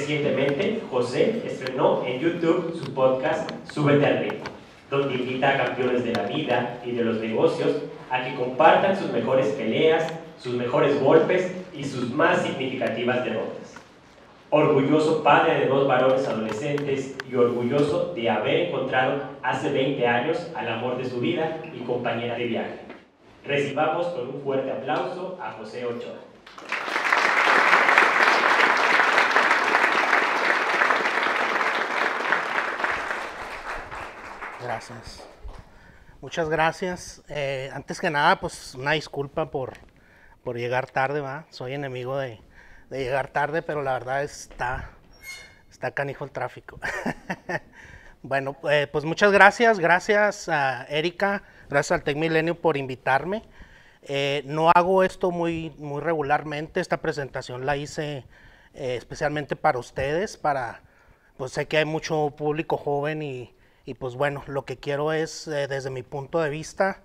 Recientemente, José estrenó en YouTube su podcast Súbete al Río, donde invita a campeones de la vida y de los negocios a que compartan sus mejores peleas, sus mejores golpes y sus más significativas derrotas. Orgulloso padre de dos varones adolescentes y orgulloso de haber encontrado hace 20 años al amor de su vida y compañera de viaje. Recibamos con un fuerte aplauso a José Ochoa. gracias. Muchas gracias. Eh, antes que nada, pues una disculpa por, llegar tarde, va. Soy enemigo de, llegar tarde, pero la verdad está, está canijo el tráfico. bueno, eh, pues muchas gracias. Gracias a Erika, gracias al Tech Milenio por invitarme. Eh, no hago esto muy, muy regularmente. Esta presentación la hice especialmente para ustedes, para pues sé que hay mucho público joven y, y pues bueno, lo que quiero es, eh, desde mi punto de vista,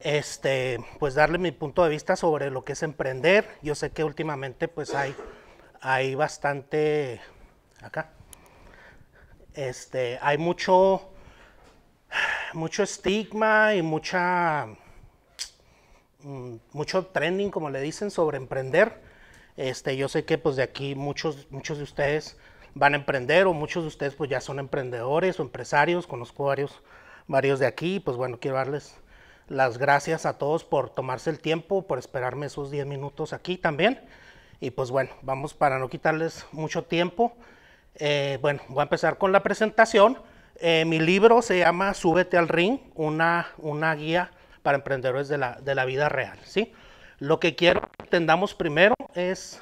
este, pues darle mi punto de vista sobre lo que es emprender. Yo sé que últimamente pues hay, hay bastante, acá, este, hay mucho, mucho estigma y mucha, mm, mucho trending, como le dicen, sobre emprender. Este, yo sé que pues de aquí muchos, muchos de ustedes van a emprender o muchos de ustedes pues ya son emprendedores o empresarios, conozco varios, varios de aquí, pues bueno, quiero darles las gracias a todos por tomarse el tiempo, por esperarme esos 10 minutos aquí también. Y pues bueno, vamos para no quitarles mucho tiempo. Eh, bueno, voy a empezar con la presentación. Eh, mi libro se llama Súbete al Ring, una, una guía para emprendedores de la, vida real. ¿sí? Lo que quiero que entendamos primero es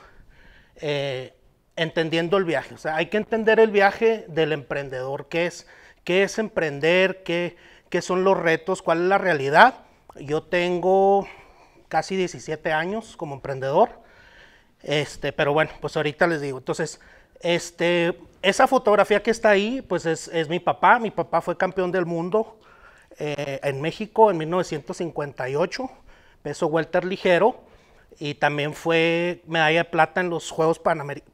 eh, entendiendo el viaje. O sea, hay que entender el viaje del emprendedor, qué es, qué es emprender, qué, qué son los retos, cuál es la realidad. Yo tengo casi 17 años como emprendedor, este, pero bueno, pues ahorita les digo. Entonces, este, esa fotografía que está ahí, pues es, mi papá. Mi papá fue campeón del mundo eh, en México en 1958, peso welter ligero y también fue medalla de plata en los Juegos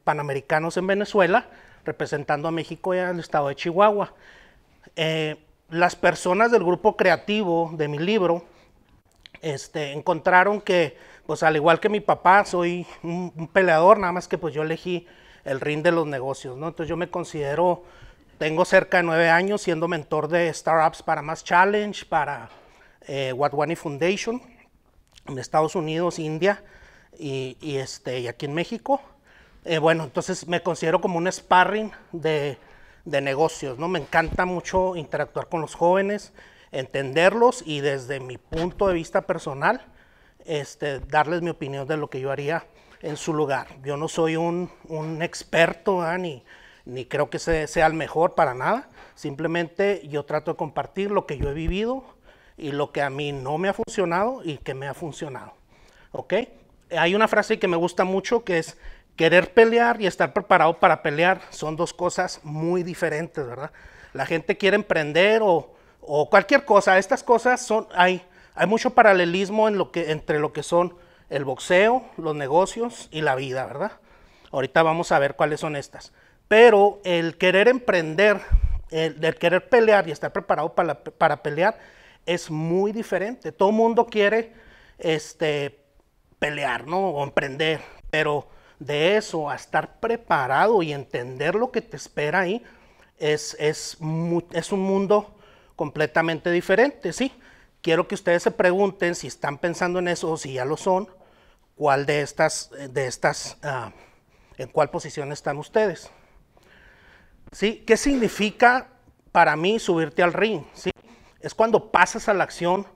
Panamericanos en Venezuela, representando a México y al estado de Chihuahua. Eh, las personas del grupo creativo de mi libro este, encontraron que, pues al igual que mi papá, soy un, peleador, nada más que pues yo elegí el ring de los negocios, Entonces yo me considero, tengo cerca de nueve años siendo mentor de startups para Más Challenge, para eh, What One Foundation Estados Unidos, India y, este, y aquí en México. Eh, bueno, entonces me considero como un sparring de, negocios, ¿no? Me encanta mucho interactuar con los jóvenes, entenderlos y desde mi punto de vista personal, este, darles mi opinión de lo que yo haría en su lugar. Yo no soy un, experto ¿ah? ni, ni, creo que sea el mejor para nada. Simplemente yo trato de compartir lo que yo he vivido, y lo que a mí no me ha funcionado y que me ha funcionado. ¿Ok? Hay una frase que me gusta mucho que es querer pelear y estar preparado para pelear son dos cosas muy diferentes, ¿verdad? La gente quiere emprender o, cualquier cosa. Estas cosas son, hay, hay mucho paralelismo entre lo que son el boxeo, los negocios y la vida, ¿verdad? Ahorita vamos a ver cuáles son estas. Pero el querer emprender, el, querer pelear y estar preparado para, para pelear es muy diferente. Todo mundo quiere este, pelear, ¿no? O emprender, pero de eso a estar preparado y entender lo que te espera ahí es, es, un mundo completamente diferente, ¿sí? Quiero que ustedes se pregunten si están pensando en eso o si ya lo son, cuál de estas, de estas, ah, en cuál posición están ustedes. ¿Sí? ¿Qué significa para mí subirte al ring? ¿Sí? es cuando pasas a la acción,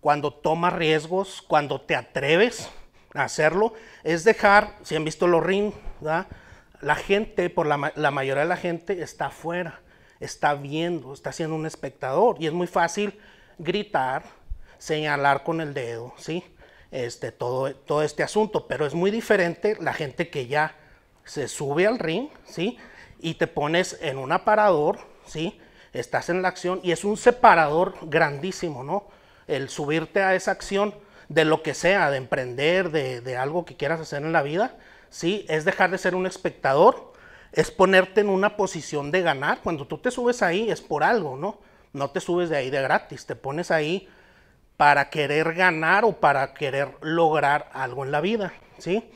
cuando tomas riesgos, cuando te atreves a hacerlo. Es dejar, si han visto los ring, la gente, por la, mayoría de la gente está afuera, está viendo, está siendo un espectador y es muy fácil gritar, señalar con el dedo, ¿sí? Este, todo, todo este asunto, pero es muy diferente la gente que ya se sube al ring, ¿sí? Y te pones en un aparador, ¿sí? estás en la acción y es un separador grandísimo, ¿no? El subirte a esa acción de lo que sea, de emprender, de, algo que quieras hacer en la vida, ¿sí? Es dejar de ser un espectador, es ponerte en una posición de ganar. Cuando tú te subes ahí es por algo, ¿no? No te subes de ahí de gratis, te pones ahí para querer ganar o para querer lograr algo en la vida, ¿sí?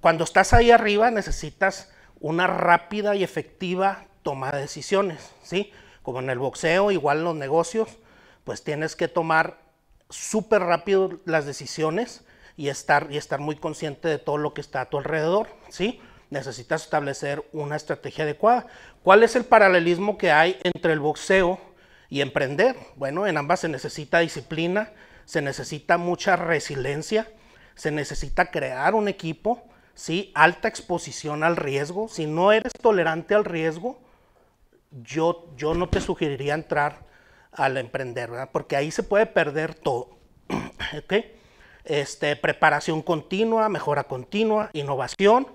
Cuando estás ahí arriba necesitas una rápida y efectiva toma de decisiones, ¿sí? como en el boxeo, igual en los negocios, pues tienes que tomar súper rápido las decisiones y estar, y estar muy consciente de todo lo que está a tu alrededor, ¿sí? Necesitas establecer una estrategia adecuada. ¿Cuál es el paralelismo que hay entre el boxeo y emprender? Bueno, en ambas se necesita disciplina, se necesita mucha resiliencia, se necesita crear un equipo, ¿sí? Alta exposición al riesgo. Si no eres tolerante al riesgo, yo, no te sugeriría entrar al emprender, ¿verdad? Porque ahí se puede perder todo. ¿ok? Este, preparación continua, mejora continua, innovación,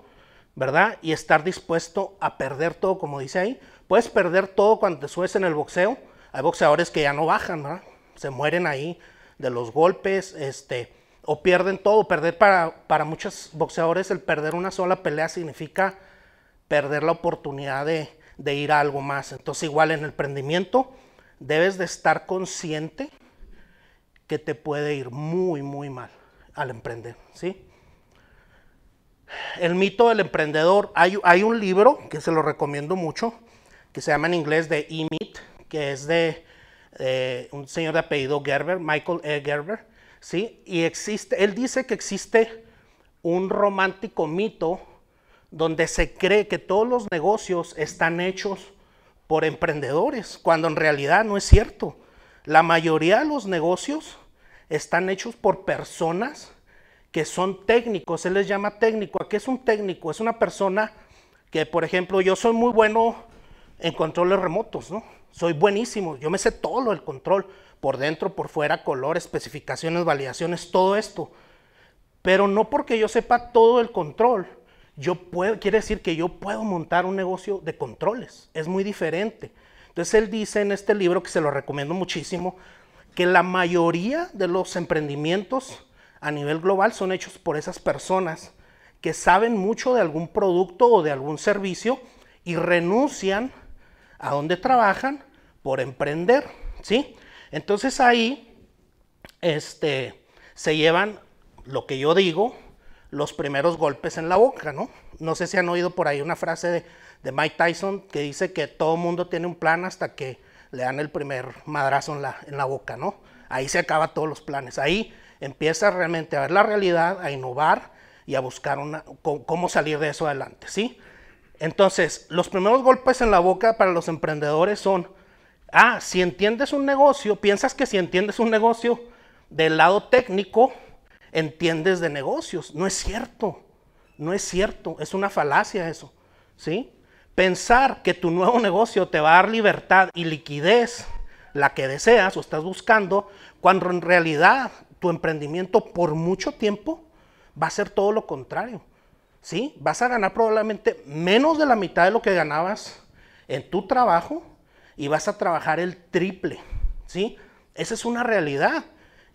¿verdad? Y estar dispuesto a perder todo, como dice ahí. Puedes perder todo cuando te subes en el boxeo. Hay boxeadores que ya no bajan, ¿verdad? Se mueren ahí de los golpes, este, o pierden todo. Perder para muchos boxeadores, el perder una sola pelea significa perder la oportunidad de, de ir a algo más. Entonces igual en el emprendimiento debes de estar consciente que te puede ir muy, muy mal al emprender, ¿sí? El mito del emprendedor. Hay, un libro que se lo recomiendo mucho, que se llama en inglés de E-Meet, que es de eh, un señor de apellido Gerber, Michael E. Gerber, ¿sí? Y existe, él dice que existe un romántico mito donde se cree que todos los negocios están hechos por emprendedores, cuando en realidad no es cierto. La mayoría de los negocios están hechos por personas que son técnicos, se les llama técnico. ¿A qué es un técnico? Es una persona que, por ejemplo, yo soy muy bueno en controles remotos, ¿no? Soy buenísimo, yo me sé todo lo control, por dentro, por fuera, color, especificaciones, validaciones, todo esto. Pero no porque yo sepa todo el control, yo quiere decir que yo puedo montar un negocio de controles, es muy diferente. Entonces él dice en este libro, que se lo recomiendo muchísimo, que la mayoría de los emprendimientos a nivel global son hechos por esas personas que saben mucho de algún producto o de algún servicio y renuncian a donde trabajan por emprender, ¿sí? Entonces ahí este, se llevan lo que yo digo, los primeros golpes en la boca, ¿no? No sé si han oído por ahí una frase de, Mike Tyson que dice que todo mundo tiene un plan hasta que le dan el primer madrazo en la, en la boca, ¿no? Ahí se acaban todos los planes. Ahí empieza realmente a ver la realidad, a innovar y a buscar cómo salir de eso adelante, ¿sí? Entonces, los primeros golpes en la boca para los emprendedores son, ah, si entiendes un negocio, piensas que si entiendes un negocio del lado técnico, entiendes de negocios. No es cierto, no es cierto, es una falacia eso, ¿sí? Pensar que tu nuevo negocio te va a dar libertad y liquidez, la que deseas o estás buscando, cuando en realidad tu emprendimiento por mucho tiempo va a ser todo lo contrario. ¿sí? Vas a ganar probablemente menos de la mitad de lo que ganabas en tu trabajo y vas a trabajar el triple, ¿sí? Esa es una realidad.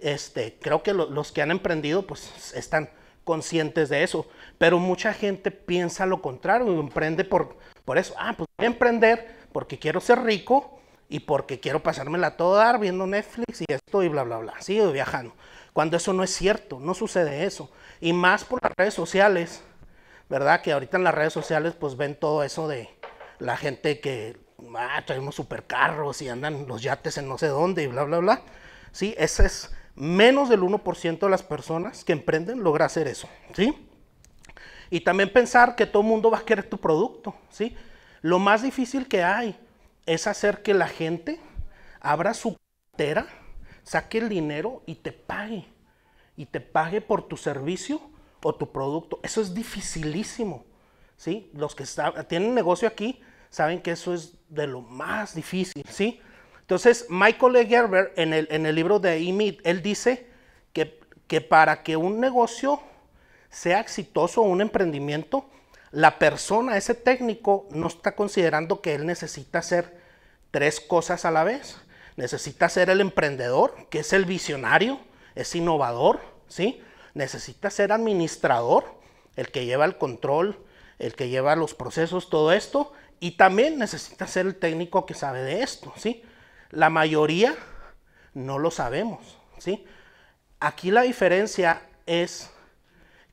Este, creo que los que han emprendido pues están conscientes de eso, pero mucha gente piensa lo contrario, emprende por, por eso, ah, pues voy a emprender porque quiero ser rico y porque quiero pasármela a todo dar viendo Netflix y esto y bla, bla, bla, sí, viajando, cuando eso no es cierto, no sucede eso, y más por las redes sociales, ¿verdad? Que ahorita en las redes sociales pues ven todo eso de la gente que ah, trae unos supercarros y andan los yates en no sé dónde y bla, bla, bla, sí, ese es menos del 1% de las personas que emprenden logra hacer eso, ¿sí? Y también pensar que todo el mundo va a querer tu producto, ¿sí? Lo más difícil que hay es hacer que la gente abra su cartera, saque el dinero y te pague. Y te pague por tu servicio o tu producto. Eso es dificilísimo, ¿sí? Los que tienen negocio aquí saben que eso es de lo más difícil, ¿sí? Entonces, Michael E. Gerber, en el, libro de IMIT, él dice que, que para que un negocio sea exitoso, un emprendimiento, la persona, ese técnico, no está considerando que él necesita hacer tres cosas a la vez. Necesita ser el emprendedor, que es el visionario, es innovador, ¿sí? Necesita ser administrador, el que lleva el control, el que lleva los procesos, todo esto. Y también necesita ser el técnico que sabe de esto, ¿sí? La mayoría no lo sabemos, ¿sí? Aquí la diferencia es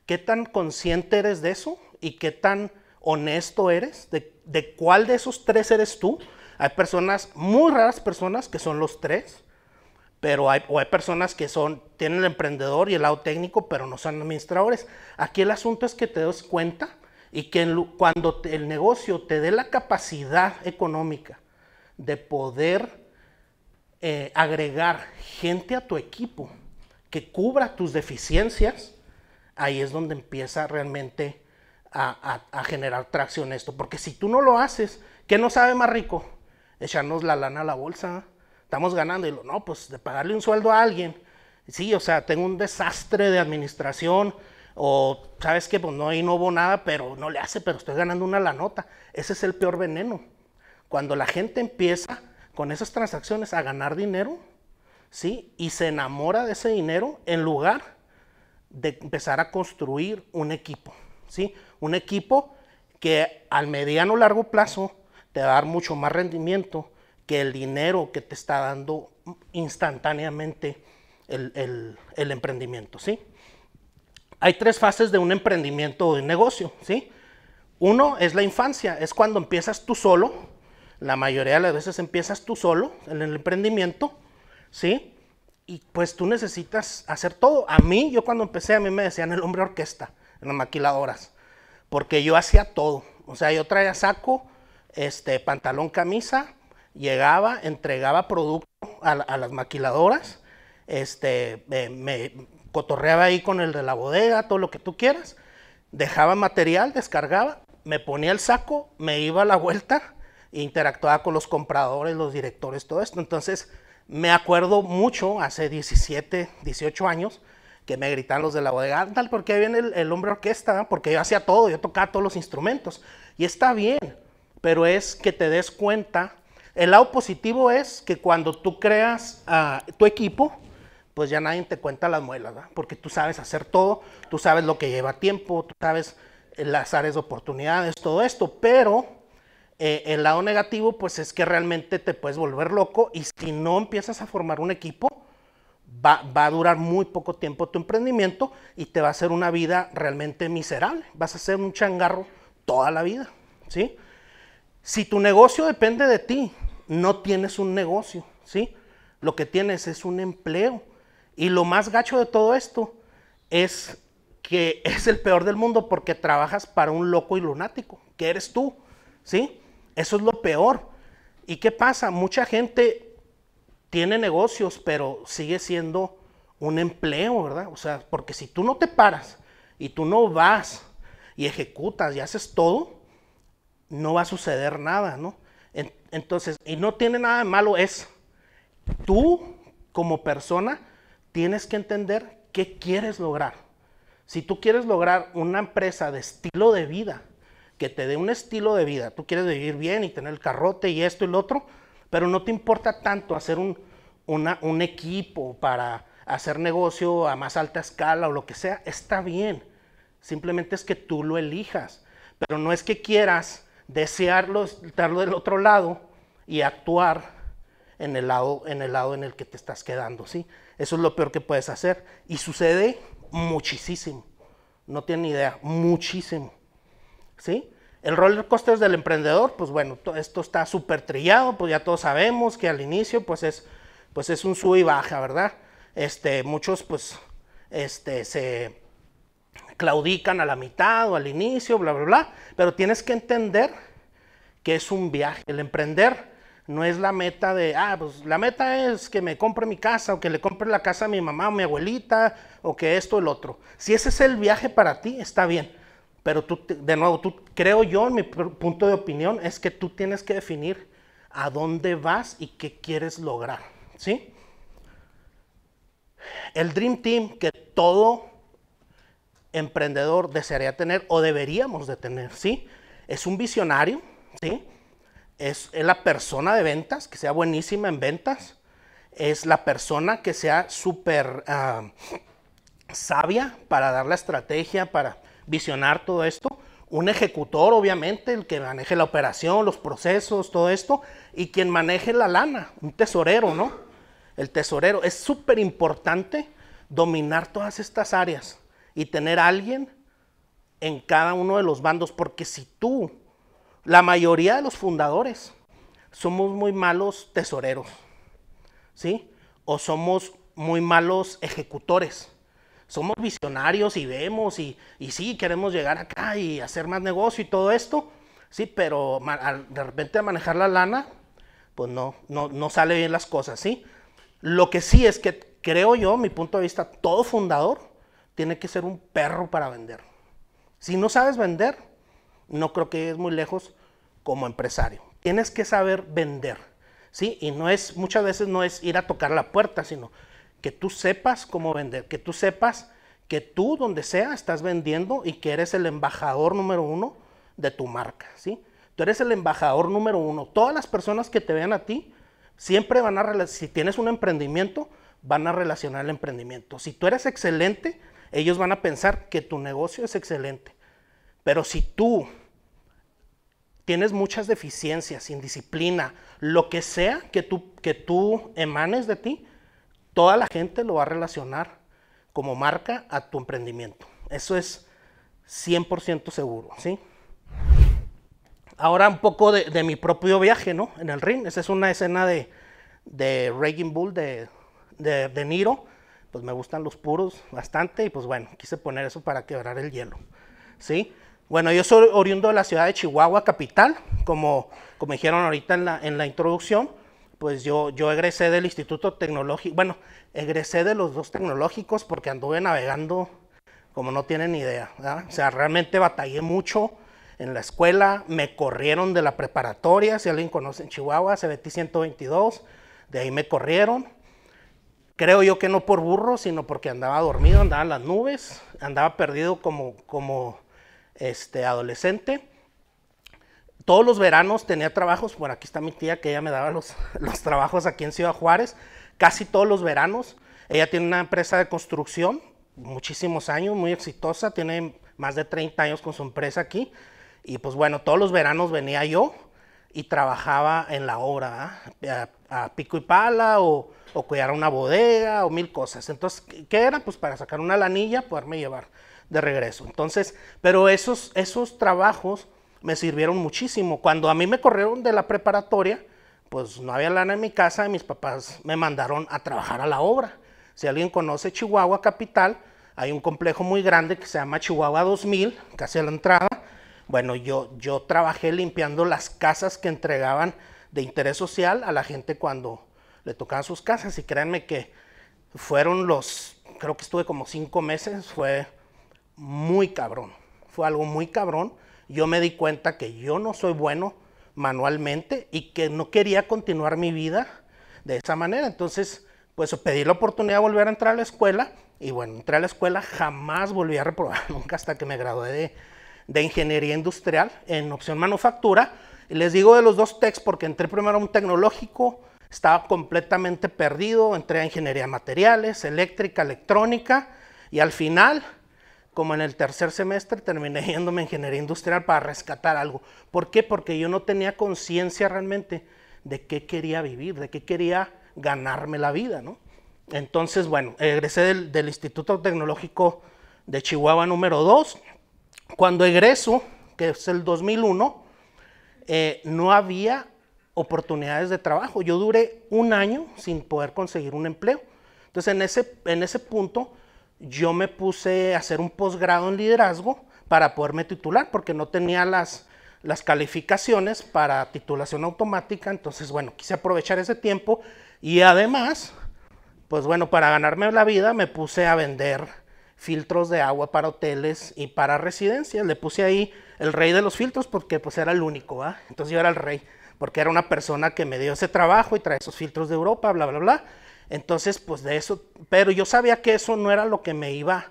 qué tan consciente eres de eso y qué tan honesto eres, de, cuál de esos tres eres tú. Hay personas, muy raras personas, que son los tres, pero hay, o hay personas que son, tienen el emprendedor y el lado técnico, pero no son administradores. Aquí el asunto es que te das cuenta y que cuando el negocio te dé la capacidad económica de poder eh, agregar gente a tu equipo que cubra tus deficiencias, ahí es donde empieza realmente a, generar tracción esto. Porque si tú no lo haces, ¿qué no sabe más rico? Echarnos la lana a la bolsa. Estamos ganando y no, pues de pagarle un sueldo a alguien. Sí, o sea, tengo un desastre de administración o sabes que pues no hubo nada, pero no le hace, pero estoy ganando una lanota Ese es el peor veneno. Cuando la gente empieza con esas transacciones a ganar dinero, ¿sí? Y se enamora de ese dinero en lugar de empezar a construir un equipo, ¿sí? Un equipo que al mediano largo plazo te va a dar mucho más rendimiento que el dinero que te está dando instantáneamente el, emprendimiento, ¿sí? Hay tres fases de un emprendimiento de negocio, ¿sí? Uno es la infancia, es cuando empiezas tú solo, la mayoría de las veces empiezas tú solo en el emprendimiento, ¿sí? Y pues tú necesitas hacer todo. A mí, yo cuando empecé, a mí me decían el hombre orquesta en las maquiladoras, porque yo hacía todo. O sea, yo traía saco, este, pantalón, camisa, llegaba, entregaba producto a, las maquiladoras, este, eh, me cotorreaba ahí con el de la bodega, todo lo que tú quieras, dejaba material, descargaba, me ponía el saco, me iba a la vuelta interactuaba con los compradores, los directores, todo esto. Entonces, me acuerdo mucho, hace 17, 18 años, que me gritaban los de la bodega, tal, porque viene el, hombre orquesta, porque yo hacía todo, yo tocaba todos los instrumentos. Y está bien, pero es que te des cuenta. El lado positivo es que cuando tú creas ah, tu equipo, pues ya nadie te cuenta las muelas, ¿verdad? porque tú sabes hacer todo, tú sabes lo que lleva tiempo, tú sabes eh, las áreas de oportunidades, todo esto, pero eh, el lado negativo pues es que realmente te puedes volver loco y si no empiezas a formar un equipo, va, va a durar muy poco tiempo tu emprendimiento y te va a hacer una vida realmente miserable. Vas a ser un changarro toda la vida, ¿sí? Si tu negocio depende de ti, no tienes un negocio, ¿sí? Lo que tienes es un empleo. Y lo más gacho de todo esto es que es el peor del mundo porque trabajas para un loco y lunático, que eres tú, ¿sí? Eso es lo peor. ¿Y qué pasa? Mucha gente tiene negocios, pero sigue siendo un empleo, ¿verdad? O sea, porque si tú no te paras y tú no vas y ejecutas y haces todo, no va a suceder nada, ¿no? Entonces, y no tiene nada de malo, es tú como persona tienes que entender qué quieres lograr. Si tú quieres lograr una empresa de estilo de vida, que te dé un estilo de vida. Tú quieres vivir bien y tener el carrote y esto y lo otro, pero no te importa tanto hacer un, un equipo para hacer negocio a más alta escala o lo que sea. Está bien. Simplemente es que tú lo elijas. Pero no es que quieras desearlo, estarlo del otro lado y actuar en el lado en el lado en el que te estás quedando, ¿sí? Eso es lo peor que puedes hacer y sucede muchísimo. No tienen idea, muchísimo. ¿sí? El roller coaster del emprendedor, pues bueno, esto está súper trillado, pues ya todos sabemos que al inicio pues es, pues es un sub y baja, ¿verdad? Este, muchos pues este, se claudican a la mitad o al inicio, bla, bla, bla, pero tienes que entender que es un viaje. El emprender no es la meta de, ah, pues la meta es que me compre mi casa o que le compre la casa a mi mamá o mi abuelita o que esto o el otro. Si ese es el viaje para ti, está bien pero tú, de nuevo, tú, creo yo, mi punto de opinión es que tú tienes que definir a dónde vas y qué quieres lograr, ¿sí? El Dream Team que todo emprendedor desearía tener o deberíamos de tener, ¿sí? Es un visionario, ¿sí? Es, la persona de ventas, que sea buenísima en ventas, es la persona que sea súper ah, sabia para dar la estrategia, para visionar todo esto, un ejecutor obviamente, el que maneje la operación, los procesos, todo esto, y quien maneje la lana, un tesorero, ¿no? El tesorero. Es súper importante dominar todas estas áreas y tener a alguien en cada uno de los bandos, porque si tú, la mayoría de los fundadores, somos muy malos tesoreros, ¿sí? O somos muy malos ejecutores somos visionarios y vemos y, y sí, queremos llegar acá y hacer más negocio y todo esto, sí, pero de repente a manejar la lana, pues no, no, sale bien las cosas, ¿sí? Lo que sí es que creo yo, mi punto de vista, todo fundador tiene que ser un perro para vender. Si no sabes vender, no creo que es muy lejos como empresario. Tienes que saber vender, ¿sí? Y no es, muchas veces no es ir a tocar la puerta, sino que tú sepas cómo vender, que tú sepas que tú donde sea estás vendiendo y que eres el embajador número uno de tu marca, ¿sí? Tú eres el embajador número uno. Todas las personas que te vean a ti siempre van a, si tienes un emprendimiento, van a relacionar el emprendimiento. Si tú eres excelente, ellos van a pensar que tu negocio es excelente. Pero si tú tienes muchas deficiencias, indisciplina, lo que sea que tú, que tú emanes de ti, toda la gente lo va a relacionar como marca a tu emprendimiento. Eso es 100% seguro, ¿sí? Ahora un poco de, mi propio viaje, ¿no? En el ring. Esa es una escena de, de Bull de, de, Niro. Pues me gustan los puros bastante y pues bueno, quise poner eso para quebrar el hielo, ¿sí? Bueno, yo soy oriundo de la ciudad de Chihuahua, capital, como, como dijeron ahorita en la introducción pues yo, yo egresé del Instituto Tecnológico, bueno, egresé de los dos tecnológicos porque anduve navegando como no tienen idea. ¿verdad? O sea, realmente batallé mucho en la escuela, me corrieron de la preparatoria, si alguien conoce en Chihuahua, CBT 122, de ahí me corrieron. Creo yo que no por burro, sino porque andaba dormido, andaba en las nubes, andaba perdido como, como este, adolescente todos los veranos tenía trabajos, por aquí está mi tía que ella me daba los, los trabajos aquí en Ciudad Juárez, casi todos los veranos. Ella tiene una empresa de construcción, muchísimos años, muy exitosa, tiene más de 30 años con su empresa aquí. Y pues bueno, todos los veranos venía yo y trabajaba en la obra, ¿ah? a, pico y pala o, o, cuidar una bodega o mil cosas. Entonces, ¿qué era? Pues para sacar una lanilla, poderme llevar de regreso. Entonces, pero esos, esos trabajos me sirvieron muchísimo. Cuando a mí me corrieron de la preparatoria, pues no había lana en mi casa y mis papás me mandaron a trabajar a la obra. Si alguien conoce Chihuahua Capital, hay un complejo muy grande que se llama Chihuahua 2000, casi a la entrada. Bueno, yo, yo trabajé limpiando las casas que entregaban de interés social a la gente cuando le tocaban sus casas y créanme que fueron los, creo que estuve como cinco meses, fue muy cabrón, fue algo muy cabrón yo me di cuenta que yo no soy bueno manualmente y que no quería continuar mi vida de esa manera. Entonces, pues pedí la oportunidad de volver a entrar a la escuela y bueno, entré a la escuela, jamás volví a reprobar, nunca hasta que me gradué de, de ingeniería industrial en opción manufactura. Y les digo de los dos techs porque entré primero a un tecnológico, estaba completamente perdido, entré a ingeniería de materiales, eléctrica, electrónica y al final como en el tercer semestre terminé yéndome a ingeniería industrial para rescatar algo. ¿Por qué? Porque yo no tenía conciencia realmente de qué quería vivir, de qué quería ganarme la vida, ¿no? Entonces, bueno, egresé del, Instituto Tecnológico de Chihuahua número 2. Cuando egreso, que es el 2001, eh, no había oportunidades de trabajo. Yo duré un año sin poder conseguir un empleo. Entonces, en ese, en ese punto, yo me puse a hacer un posgrado en liderazgo para poderme titular, porque no tenía las, calificaciones para titulación automática, entonces bueno, quise aprovechar ese tiempo y además, pues bueno, para ganarme la vida me puse a vender filtros de agua para hoteles y para residencias, le puse ahí el rey de los filtros porque pues era el único, entonces yo era el rey, porque era una persona que me dio ese trabajo y trae esos filtros de Europa, bla, bla, bla. Entonces, pues de eso, pero yo sabía que eso no era lo que me iba,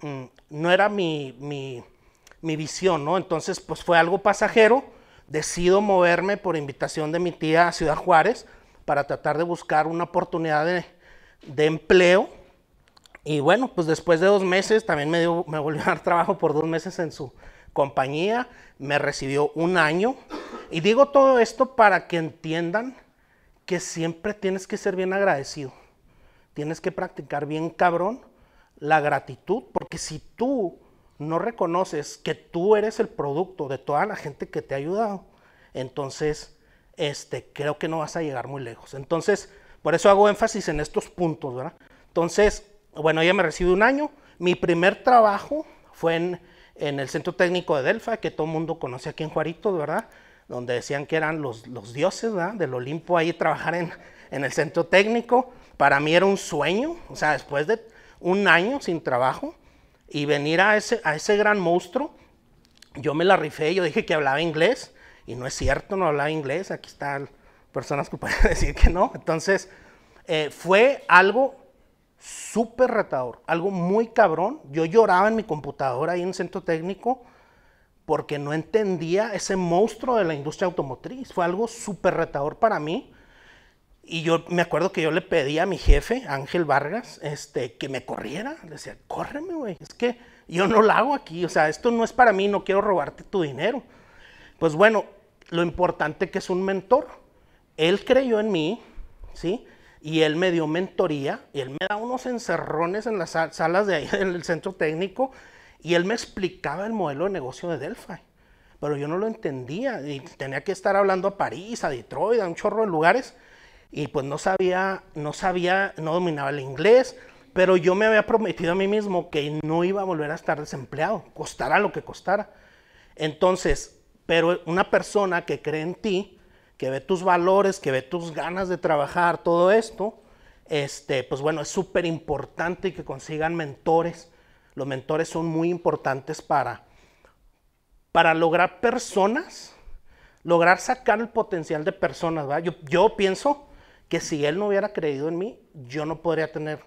mm, no era mi, mi, visión, ¿no? Entonces, pues fue algo pasajero, decido moverme por invitación de mi tía a Ciudad Juárez para tratar de buscar una oportunidad de, de empleo. Y bueno, pues después de dos meses, también me, me volvió a dar trabajo por dos meses en su compañía, me recibió un año. Y digo todo esto para que entiendan que siempre tienes que ser bien agradecido. Tienes que practicar bien cabrón la gratitud, porque si tú no reconoces que tú eres el producto de toda la gente que te ha ayudado, entonces este, creo que no vas a llegar muy lejos. Entonces, por eso hago énfasis en estos puntos, ¿verdad? Entonces, bueno, ya me recibí un año. Mi primer trabajo fue en, en el Centro Técnico de Delfa, que todo el mundo conoce aquí en Juaritos, ¿verdad? donde decían que eran los, dioses del Olimpo ahí trabajar en, el centro técnico. Para mí era un sueño, o sea, después de un año sin trabajo y venir a ese, a ese gran monstruo, yo me la rifé, yo dije que hablaba inglés y no es cierto, no hablaba inglés, aquí están personas que pueden decir que no. Entonces, eh, fue algo súper retador, algo muy cabrón. Yo lloraba en mi computadora ahí en el centro técnico porque no entendía ese monstruo de la industria automotriz. Fue algo súper retador para mí. Y yo me acuerdo que yo le pedí a mi jefe, Ángel Vargas, este, que me corriera. Le decía, córreme, güey. Es que yo no lo hago aquí. O sea, esto no es para mí, no quiero robarte tu dinero. Pues bueno, lo importante que es un mentor. Él creyó en mí, ¿sí? Y él me dio mentoría. Y él me da unos encerrones en las salas de ahí, en el centro técnico y él me explicaba el modelo de negocio de Delphi, pero yo no lo entendía y tenía que estar hablando a París, a Detroit, a un chorro de lugares y pues no sabía, no sabía, no dominaba el inglés, pero yo me había prometido a mí mismo que no iba a volver a estar desempleado, costara lo que costara. Entonces, pero una persona que cree en ti, que ve tus valores, que ve tus ganas de trabajar, todo esto, este, pues bueno, es súper importante que consigan mentores los mentores son muy importantes para, para lograr personas, lograr sacar el potencial de personas. Yo, pienso que si él no hubiera creído en mí, yo no podría tener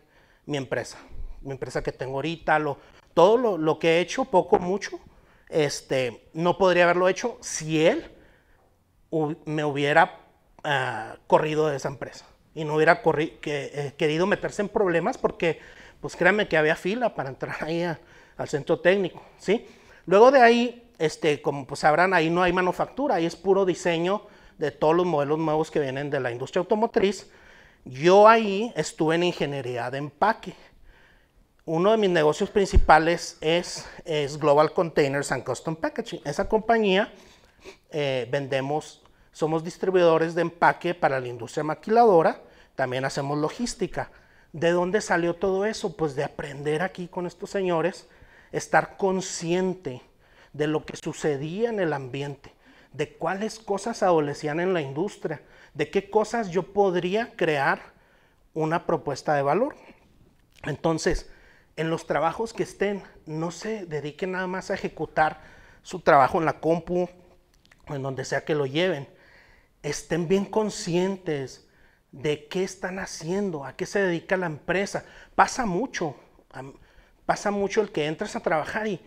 mi empresa, mi empresa que tengo ahorita, lo, todo lo, que he hecho, poco, mucho, este, no podría haberlo hecho si él me hubiera ah, corrido de esa empresa y no hubiera eh, querido meterse en problemas porque pues créanme que había fila para entrar ahí al centro técnico, ¿sí? Luego de ahí, este, como pues sabrán, ahí no hay manufactura, ahí es puro diseño de todos los modelos nuevos que vienen de la industria automotriz. Yo ahí estuve en ingeniería de empaque. Uno de mis negocios principales es, Global Containers and Custom Packaging. Esa compañía eh, vendemos, somos distribuidores de empaque para la industria maquiladora, también hacemos logística. ¿De dónde salió todo eso? Pues de aprender aquí con estos señores, estar consciente de lo que sucedía en el ambiente, de cuáles cosas adolecían en la industria, de qué cosas yo podría crear una propuesta de valor. Entonces, en los trabajos que estén, no se dediquen nada más a ejecutar su trabajo en la compu o en donde sea que lo lleven. Estén bien conscientes de qué están haciendo, a qué se dedica la empresa. Pasa mucho, pasa mucho el que entras a trabajar y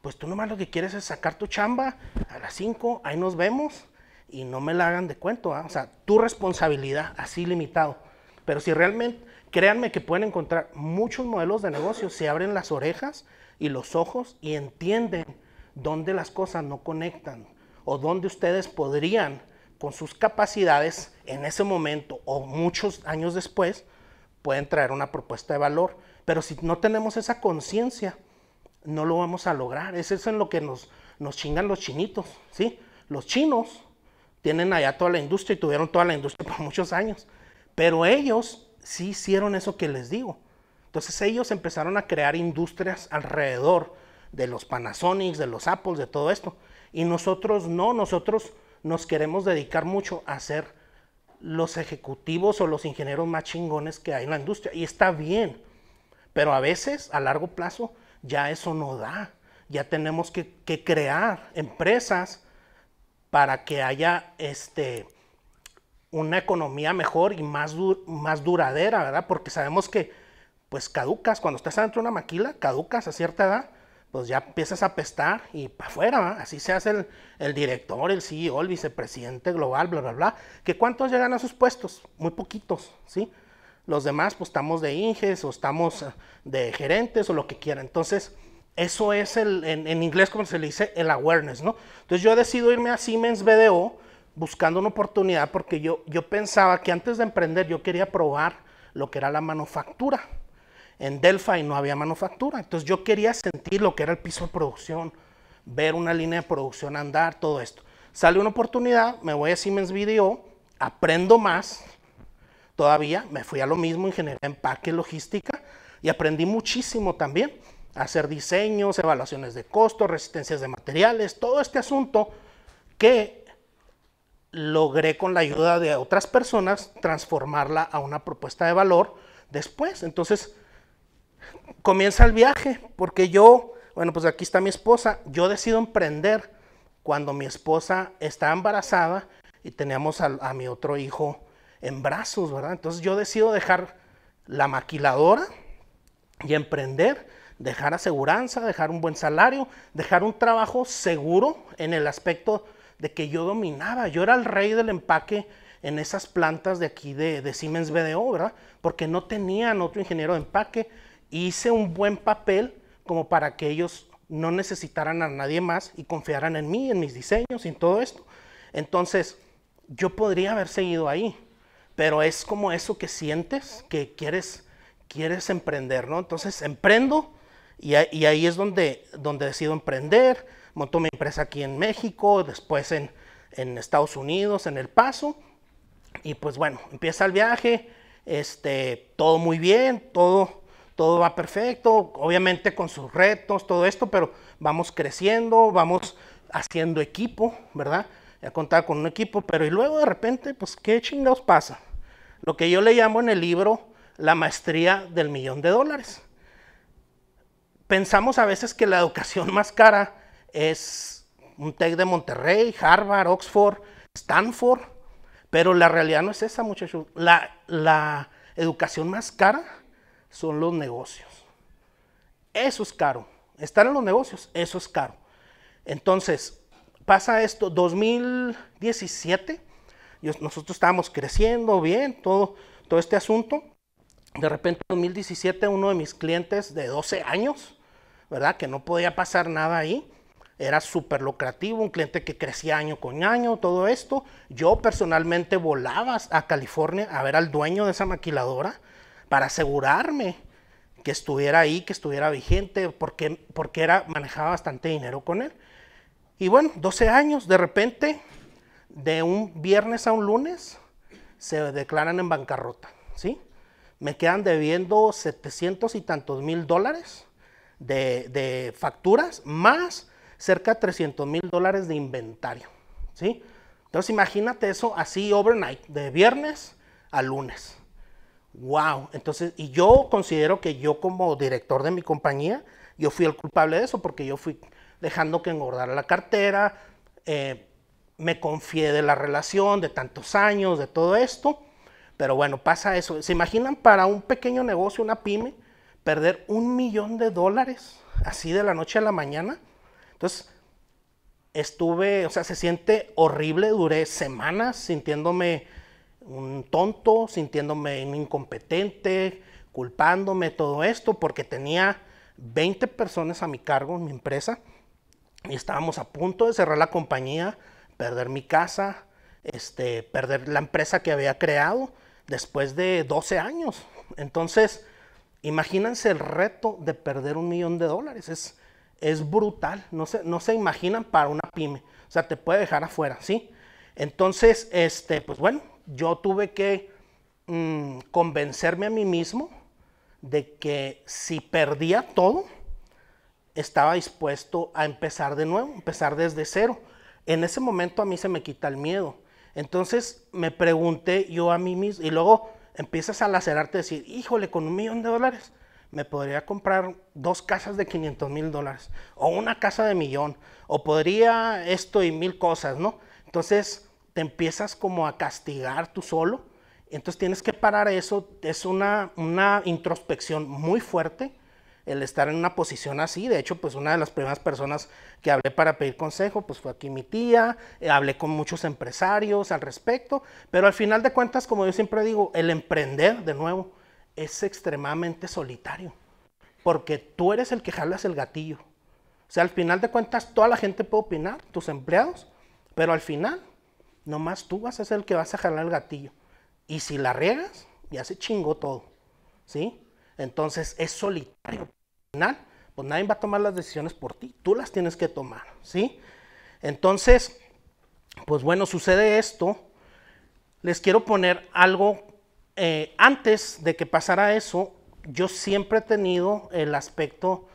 pues tú nomás lo que quieres es sacar tu chamba a las 5, ahí nos vemos y no me la hagan de cuento. ¿ah? O sea, tu responsabilidad, así limitado. Pero si realmente, créanme que pueden encontrar muchos modelos de negocio, se abren las orejas y los ojos y entienden dónde las cosas no conectan o dónde ustedes podrían con sus capacidades en ese momento o muchos años después pueden traer una propuesta de valor. Pero si no tenemos esa conciencia, no lo vamos a lograr. Eso es en lo que nos, nos chingan los chinitos, ¿sí? Los chinos tienen allá toda la industria y tuvieron toda la industria por muchos años. Pero ellos sí hicieron eso que les digo. Entonces ellos empezaron a crear industrias alrededor de los Panasonics, de los Apples, de todo esto. Y nosotros no, nosotros nos queremos dedicar mucho a ser los ejecutivos o los ingenieros más chingones que hay en la industria. Y está bien, pero a veces a largo plazo ya eso no da. Ya tenemos que, crear empresas para que haya este, una economía mejor y más, más duradera, ¿verdad? Porque sabemos que pues caducas, cuando estás dentro de una maquila, caducas a cierta edad pues ya empiezas a apestar y para afuera, así se hace el, director, el CEO, el vicepresidente global, bla, bla, bla. ¿Que cuántos llegan a sus puestos? Muy poquitos, ¿sí? Los demás, pues estamos de inges o estamos eh, de gerentes o lo que quiera. Entonces, eso es el, en, inglés, como se le dice, el awareness, ¿no? Entonces, yo decido irme a Siemens BDO buscando una oportunidad porque yo, yo pensaba que antes de emprender yo quería probar lo que era la manufactura en y no había manufactura. Entonces yo quería sentir lo que era el piso de producción, ver una línea de producción andar, todo esto. Sale una oportunidad, me voy a Siemens Video, aprendo más todavía, me fui a lo mismo, ingeniería en empaque, logística, y aprendí muchísimo también, hacer diseños, evaluaciones de costos, resistencias de materiales, todo este asunto que logré con la ayuda de otras personas transformarla a una propuesta de valor después. Entonces, comienza el viaje, porque yo, bueno, pues aquí está mi esposa, yo decido emprender cuando mi esposa está embarazada y teníamos a, mi otro hijo en brazos, ¿verdad? Entonces yo decido dejar la maquiladora y emprender, dejar aseguranza, dejar un buen salario, dejar un trabajo seguro en el aspecto de que yo dominaba, yo era el rey del empaque en esas plantas de aquí de, de Siemens BDO, ¿verdad? Porque no tenían otro ingeniero de empaque, hice un buen papel como para que ellos no necesitaran a nadie más y confiaran en mí, en mis diseños y en todo esto. Entonces, yo podría haber seguido ahí, pero es como eso que sientes, que quieres, quieres emprender, ¿no? Entonces, emprendo y, ahí es donde, donde decido emprender. Monto mi empresa aquí en México, después en, Estados Unidos, en El Paso. Y pues bueno, empieza el viaje, este, todo muy bien, todo todo va perfecto, obviamente con sus retos, todo esto, pero vamos creciendo, vamos haciendo equipo, ¿verdad? Ya contaba con un equipo, pero y luego de repente, pues, ¿qué chingados pasa? Lo que yo le llamo en el libro la maestría del millón de dólares. Pensamos a veces que la educación más cara es un TEC de Monterrey, Harvard, Oxford, Stanford, pero la realidad no es esa, muchachos. La, la educación más cara son los negocios. Eso es caro. Estar en los negocios, eso es caro. Entonces, pasa esto, 2017, nosotros estábamos creciendo bien, todo, todo este asunto. De repente, en 2017, uno de mis clientes de 12 años, ¿verdad? Que no podía pasar nada ahí. Era súper lucrativo, un cliente que crecía año con año, todo esto. Yo personalmente volaba a California a ver al dueño de esa maquiladora para asegurarme que estuviera ahí, que estuviera vigente, porque, porque era, manejaba bastante dinero con él. Y bueno, 12 años, de repente, de un viernes a un lunes, se declaran en bancarrota, ¿sí? Me quedan debiendo 700 y tantos mil dólares de, facturas, más cerca de 300 mil dólares de inventario, ¿sí? Entonces imagínate eso así overnight, de viernes a lunes. Wow, entonces, y yo considero que yo como director de mi compañía, yo fui el culpable de eso porque yo fui dejando que engordara la cartera, eh, me confié de la relación, de tantos años, de todo esto, pero bueno, pasa eso. ¿Se imaginan para un pequeño negocio, una pyme, perder un millón de dólares así de la noche a la mañana? Entonces, estuve, o sea, se siente horrible, duré semanas sintiéndome un tonto, sintiéndome incompetente, culpándome, todo esto, porque tenía 20 personas a mi cargo en mi empresa y estábamos a punto de cerrar la compañía, perder mi casa, este, perder la empresa que había creado después de 12 años. Entonces, imagínense el reto de perder un millón de dólares. Es, es brutal. No se, no se imaginan para una pyme. O sea, te puede dejar afuera, ¿sí? Entonces, este, pues bueno, yo tuve que mm, convencerme a mí mismo de que si perdía todo, estaba dispuesto a empezar de nuevo, empezar desde cero. En ese momento a mí se me quita el miedo. Entonces me pregunté yo a mí mismo, y luego empiezas a lacerarte, decir, híjole, con un millón de dólares me podría comprar dos casas de 500 mil dólares, o una casa de millón, o podría esto y mil cosas, ¿no? Entonces te empiezas como a castigar tú solo. Entonces tienes que parar eso. Es una, una introspección muy fuerte el estar en una posición así. De hecho, pues una de las primeras personas que hablé para pedir consejo, pues fue aquí mi tía, eh, hablé con muchos empresarios al respecto, pero al final de cuentas, como yo siempre digo, el emprender, de nuevo, es extremadamente solitario, porque tú eres el que jalas el gatillo. O sea, al final de cuentas, toda la gente puede opinar, tus empleados, pero al final Nomás tú vas a ser el que vas a jalar el gatillo. Y si la riegas, ya se chingó todo. ¿Sí? Entonces es solitario. Al final, pues nadie va a tomar las decisiones por ti. Tú las tienes que tomar. ¿Sí? Entonces, pues bueno, sucede esto. Les quiero poner algo. Eh, antes de que pasara eso, yo siempre he tenido el aspecto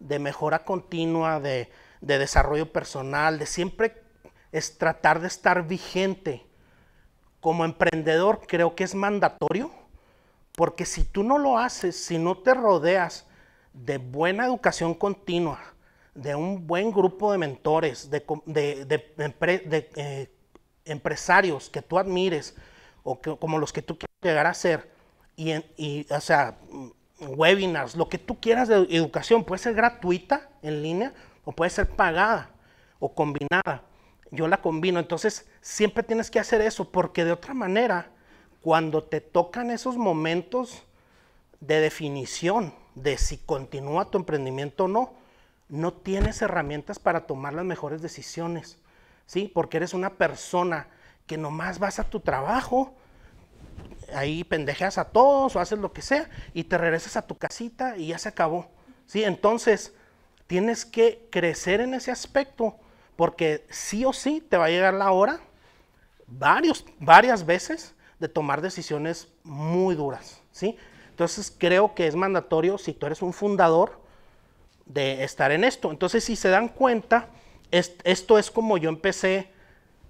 de mejora continua, de, de desarrollo personal, de siempre es tratar de estar vigente. Como emprendedor creo que es mandatorio, porque si tú no lo haces, si no te rodeas de buena educación continua, de un buen grupo de mentores, de, eh, empresarios que tú admires o que, como los que tú quieres llegar a ser, y, y, o sea, webinars, lo que tú quieras de educación, puede ser gratuita en línea o puede ser pagada o combinada yo la combino. Entonces, siempre tienes que hacer eso, porque de otra manera, cuando te tocan esos momentos de definición de si continúa tu emprendimiento o no, no tienes herramientas para tomar las mejores decisiones, ¿sí? Porque eres una persona que nomás vas a tu trabajo, ahí pendejeas a todos o haces lo que sea y te regresas a tu casita y ya se acabó, ¿sí? Entonces, tienes que crecer en ese aspecto porque sí o sí te va a llegar la hora varias veces de tomar decisiones muy duras, ¿sí? Entonces creo que es mandatorio si tú eres un fundador de estar en esto. Entonces si se dan cuenta, esto es como yo empecé,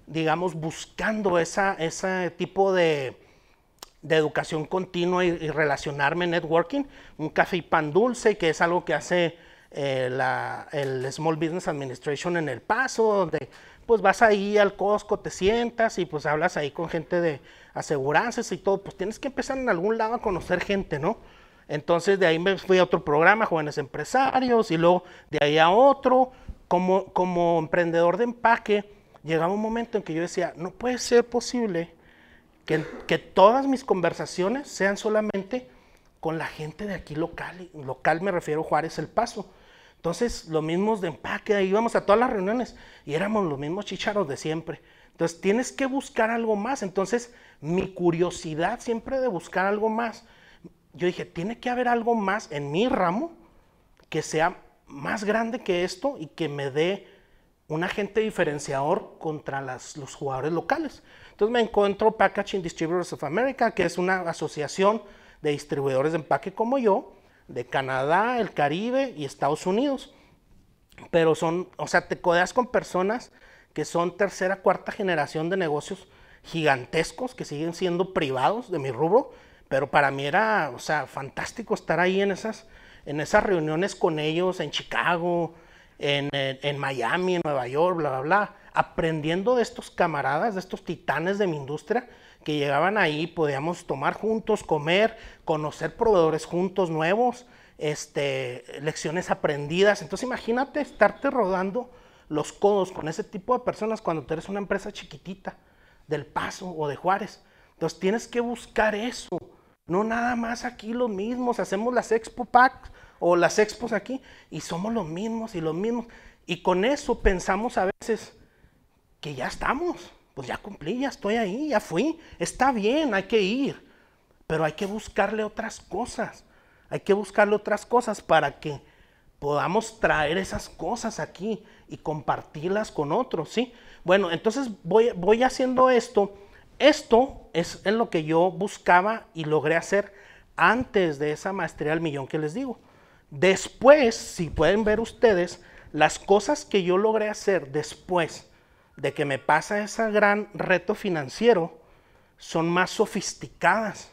digamos, buscando esa, ese tipo de, educación continua y, y, relacionarme networking, un café y pan dulce, que es algo que hace eh, el Small Business Administration en El Paso, donde pues vas ahí al Costco, te sientas y pues hablas ahí con gente de aseguranzas y todo, pues tienes que empezar en algún lado a conocer gente, ¿no? Entonces de ahí me fui a otro programa, jóvenes empresarios, y luego de ahí a otro, como, como emprendedor de empaque, llegaba un momento en que yo decía, no puede ser posible que, que todas mis conversaciones sean solamente con la gente de aquí local, local me refiero a Juárez El Paso, entonces, los mismos de empaque, íbamos a todas las reuniones y éramos los mismos chicharos de siempre. Entonces, tienes que buscar algo más. Entonces, mi curiosidad siempre de buscar algo más, yo dije, tiene que haber algo más en mi ramo que sea más grande que esto y que me dé un agente diferenciador contra los jugadores locales. Entonces me encuentro Packaging Distributors of America, que es una asociación de distribuidores de empaque como yo, de Canadá, el Caribe y Estados Unidos. Pero son, o sea, te codeas con personas que son tercera, cuarta generación de negocios gigantescos que siguen siendo privados de mi rubro, pero para mí era, o sea, fantástico estar ahí en esas, en esas reuniones con ellos en Chicago, en, en Miami, en Nueva York, bla, bla, bla, aprendiendo de estos camaradas, de estos titanes de mi industria que llegaban ahí, podíamos tomar juntos, comer, conocer proveedores juntos nuevos, este, lecciones aprendidas. Entonces imagínate estarte rodando los codos con ese tipo de personas cuando tú eres una empresa chiquitita, del Paso o de Juárez. Entonces tienes que buscar eso. No nada más aquí los mismos, hacemos las Expo Packs o las expos aquí y somos los mismos y los mismos. Y con eso pensamos a veces que ya estamos pues ya cumplí, ya estoy ahí, ya fui, está bien, hay que ir, pero hay que buscarle otras cosas, hay que buscarle otras cosas para que podamos traer esas cosas aquí y compartirlas con otros, ¿sí? Bueno, entonces voy, voy haciendo esto, esto es en lo que yo buscaba y logré hacer antes de esa maestría del millón que les digo. Después, si pueden ver ustedes, las cosas que yo logré hacer después, de que me pasa ese gran reto financiero son más sofisticadas,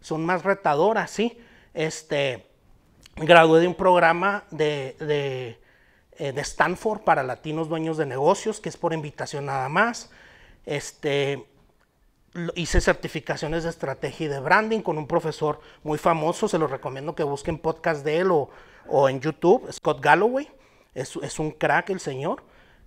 son más retadoras, ¿sí? Este, gradué de un programa de, eh, Stanford para latinos dueños de negocios, que es por invitación nada más. Este, hice certificaciones de estrategia y de branding con un profesor muy famoso, se los recomiendo que busquen podcast de él o, en YouTube, Scott Galloway, es, es, un crack el señor.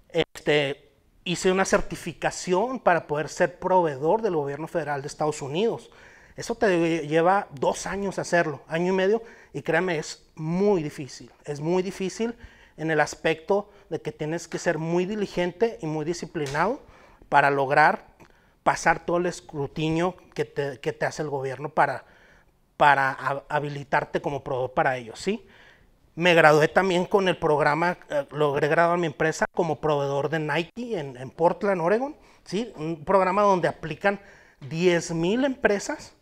Este, hice una certificación para poder ser proveedor del gobierno federal de Estados Unidos. Eso te lleva dos años hacerlo, año y medio, y créanme, es muy difícil. Es muy difícil en el aspecto de que tienes que ser muy diligente y muy disciplinado para lograr pasar todo el escrutinio que te, hace el gobierno para, para habilitarte como proveedor para ellos, ¿sí? Me gradué también con el programa, eh, logré graduar mi empresa como proveedor de Nike en, Portland, Oregon. ¿sí? Un programa donde aplican 10.000 empresas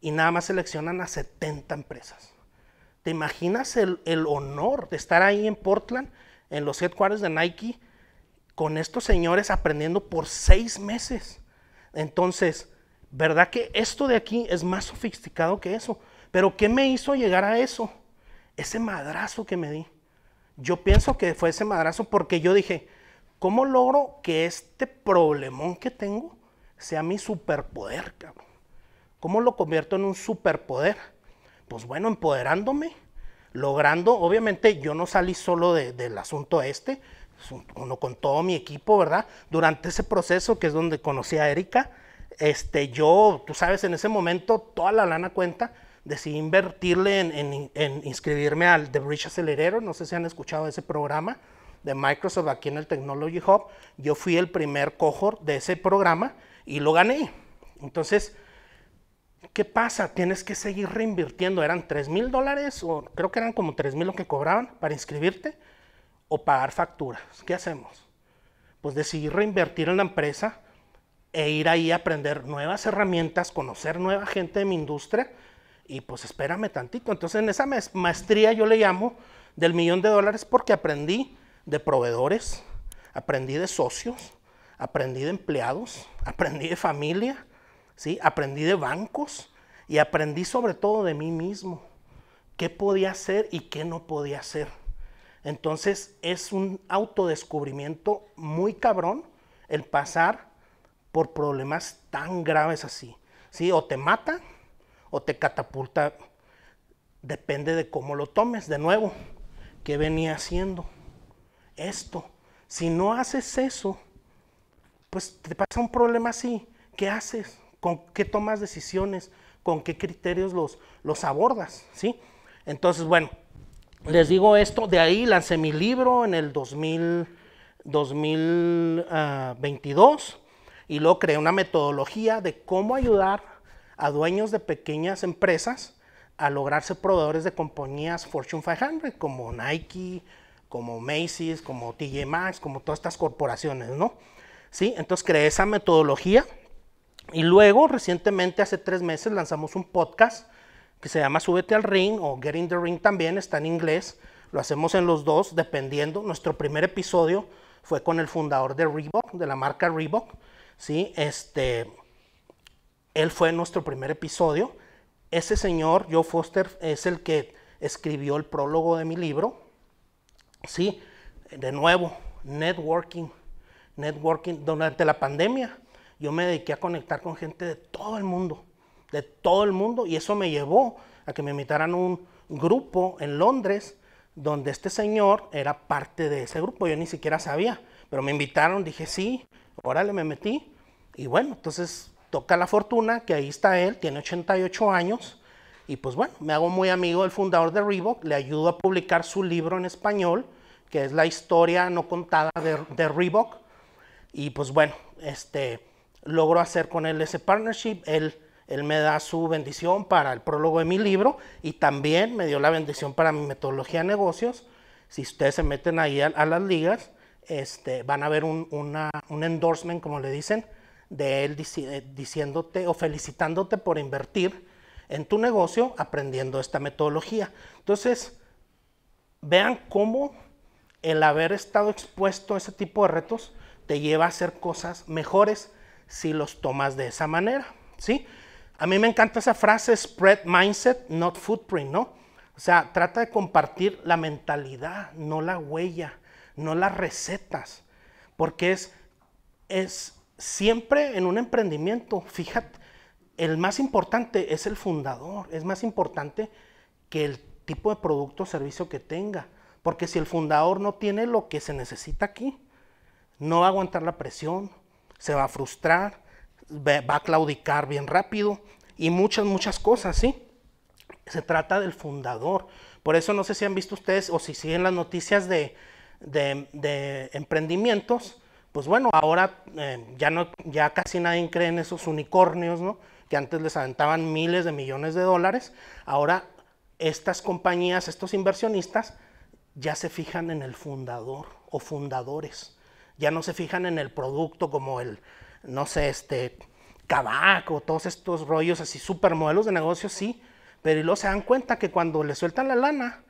y nada más seleccionan a 70 empresas. ¿Te imaginas el, el honor de estar ahí en Portland, en los headquarters de Nike, con estos señores aprendiendo por seis meses? Entonces, ¿verdad que esto de aquí es más sofisticado que eso? Pero ¿qué me hizo llegar a eso? ese madrazo que me di. Yo pienso que fue ese madrazo porque yo dije, ¿cómo logro que este problemón que tengo sea mi superpoder, ¿Cómo lo convierto en un superpoder? Pues bueno, empoderándome, logrando, obviamente yo no salí solo del asunto este, uno con todo mi equipo, ¿verdad? Durante ese proceso que es donde conocí a Erika, este, yo, tú sabes, en ese momento toda la lana cuenta, decidí invertirle en, inscribirme al The Bridge Accelerator, no sé si han escuchado ese programa de Microsoft aquí en el Technology Hub, yo fui el primer cohort de ese programa y lo gané. Entonces, ¿qué pasa? Tienes que seguir reinvirtiendo. Eran 3 mil dólares o creo que eran como 3 mil lo que cobraban para inscribirte o pagar facturas. ¿Qué hacemos? Pues decidí reinvertir en la empresa e ir ahí a aprender nuevas herramientas, conocer nueva gente de mi industria y pues espérame tantito. Entonces en esa maestría yo le llamo del millón de dólares porque aprendí de proveedores, aprendí de socios, aprendí de empleados, aprendí de familia, ¿sí? aprendí de bancos y aprendí sobre todo de mí mismo. ¿Qué podía hacer y qué no podía hacer? Entonces es un autodescubrimiento muy cabrón el pasar por problemas tan graves así. ¿sí? O te matan o te catapulta, depende de cómo lo tomes. De nuevo, ¿qué venía haciendo? Esto. Si no haces eso, pues te pasa un problema así. ¿Qué haces? ¿Con qué tomas decisiones? ¿Con qué criterios los, los abordas? ¿Sí? Entonces, bueno, les digo esto. De ahí lancé mi libro en el 2022 ah, y luego creé una metodología de cómo ayudar a dueños de pequeñas empresas a lograrse proveedores de compañías Fortune 500 como Nike, como Macy's, como TJ Maxx, como todas estas corporaciones, ¿no? Sí, entonces creé esa metodología y luego recientemente, hace tres meses, lanzamos un podcast que se llama Súbete al Ring o Get in the Ring también, está en inglés, lo hacemos en los dos, dependiendo. Nuestro primer episodio fue con el fundador de Reebok, de la marca Reebok, ¿sí? Este, él fue nuestro primer episodio. Ese señor, Joe Foster, es el que escribió el prólogo de mi libro. Sí, de nuevo, networking. Networking durante la pandemia. Yo me dediqué a conectar con gente de todo el mundo, de todo el mundo, y eso me llevó a que me invitaran a un grupo en Londres donde este señor era parte de ese grupo. Yo ni siquiera sabía, pero me invitaron, dije sí, órale, me metí. Y bueno, entonces toca la fortuna, que ahí está él, tiene 88 años, y pues bueno, me hago muy amigo del fundador de Reebok, le ayudo a publicar su libro en español, que es la historia no contada de, Reebok, y pues bueno, este, logro hacer con él ese partnership, él, él me da su bendición para el prólogo de mi libro, y también me dio la bendición para mi metodología de negocios, si ustedes se meten ahí a, las ligas, este, van a ver un, un endorsement, como le dicen, de él eh, diciéndote o felicitándote por invertir en tu negocio aprendiendo esta metodología. Entonces, vean cómo el haber estado expuesto a ese tipo de retos te lleva a hacer cosas mejores si los tomas de esa manera, ¿sí? A mí me encanta esa frase, spread mindset, not footprint, ¿no? O sea, trata de compartir la mentalidad, no la huella, no las recetas, porque es, es siempre en un emprendimiento, fíjate, el más importante es el fundador, es más importante que el tipo de producto o servicio que tenga, porque si el fundador no tiene lo que se necesita aquí, no va a aguantar la presión, se va a frustrar, va a claudicar bien rápido y muchas, muchas cosas, ¿sí? Se trata del fundador. Por eso no sé si han visto ustedes o si siguen las noticias de, de emprendimientos, pues bueno, ahora eh, ya, no, ya casi nadie cree en esos unicornios, ¿no? Que antes les aventaban miles de millones de dólares. Ahora estas compañías, estos inversionistas, ya se fijan en el fundador o fundadores. Ya no se fijan en el producto como el, no sé, este, Kavak o todos estos rollos así, supermodelos de negocios, sí. Pero luego se dan cuenta que cuando le sueltan la lana,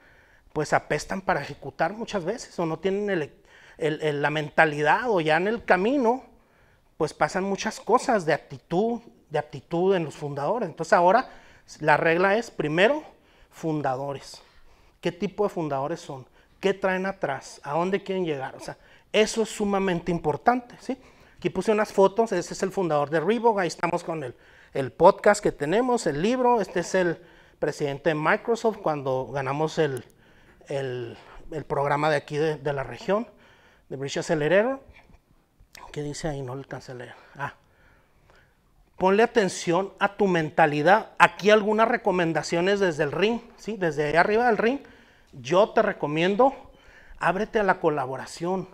pues apestan para ejecutar muchas veces o no tienen el la mentalidad o ya en el camino, pues pasan muchas cosas de actitud, de aptitud en los fundadores. Entonces ahora la regla es, primero, fundadores. ¿Qué tipo de fundadores son? ¿Qué traen atrás? ¿A dónde quieren llegar? O sea, eso es sumamente importante, ¿sí? Aquí puse unas fotos, ese es el fundador de Reebok, ahí estamos con el, podcast que tenemos, el libro, este es el presidente de Microsoft cuando ganamos el, el, programa de aquí de la región de British acelerero, ¿Qué dice ahí, no le cancelé... Ah. Ponle atención a tu mentalidad. Aquí algunas recomendaciones desde el ring, ¿sí? desde ahí arriba del ring. Yo te recomiendo, ábrete a la colaboración,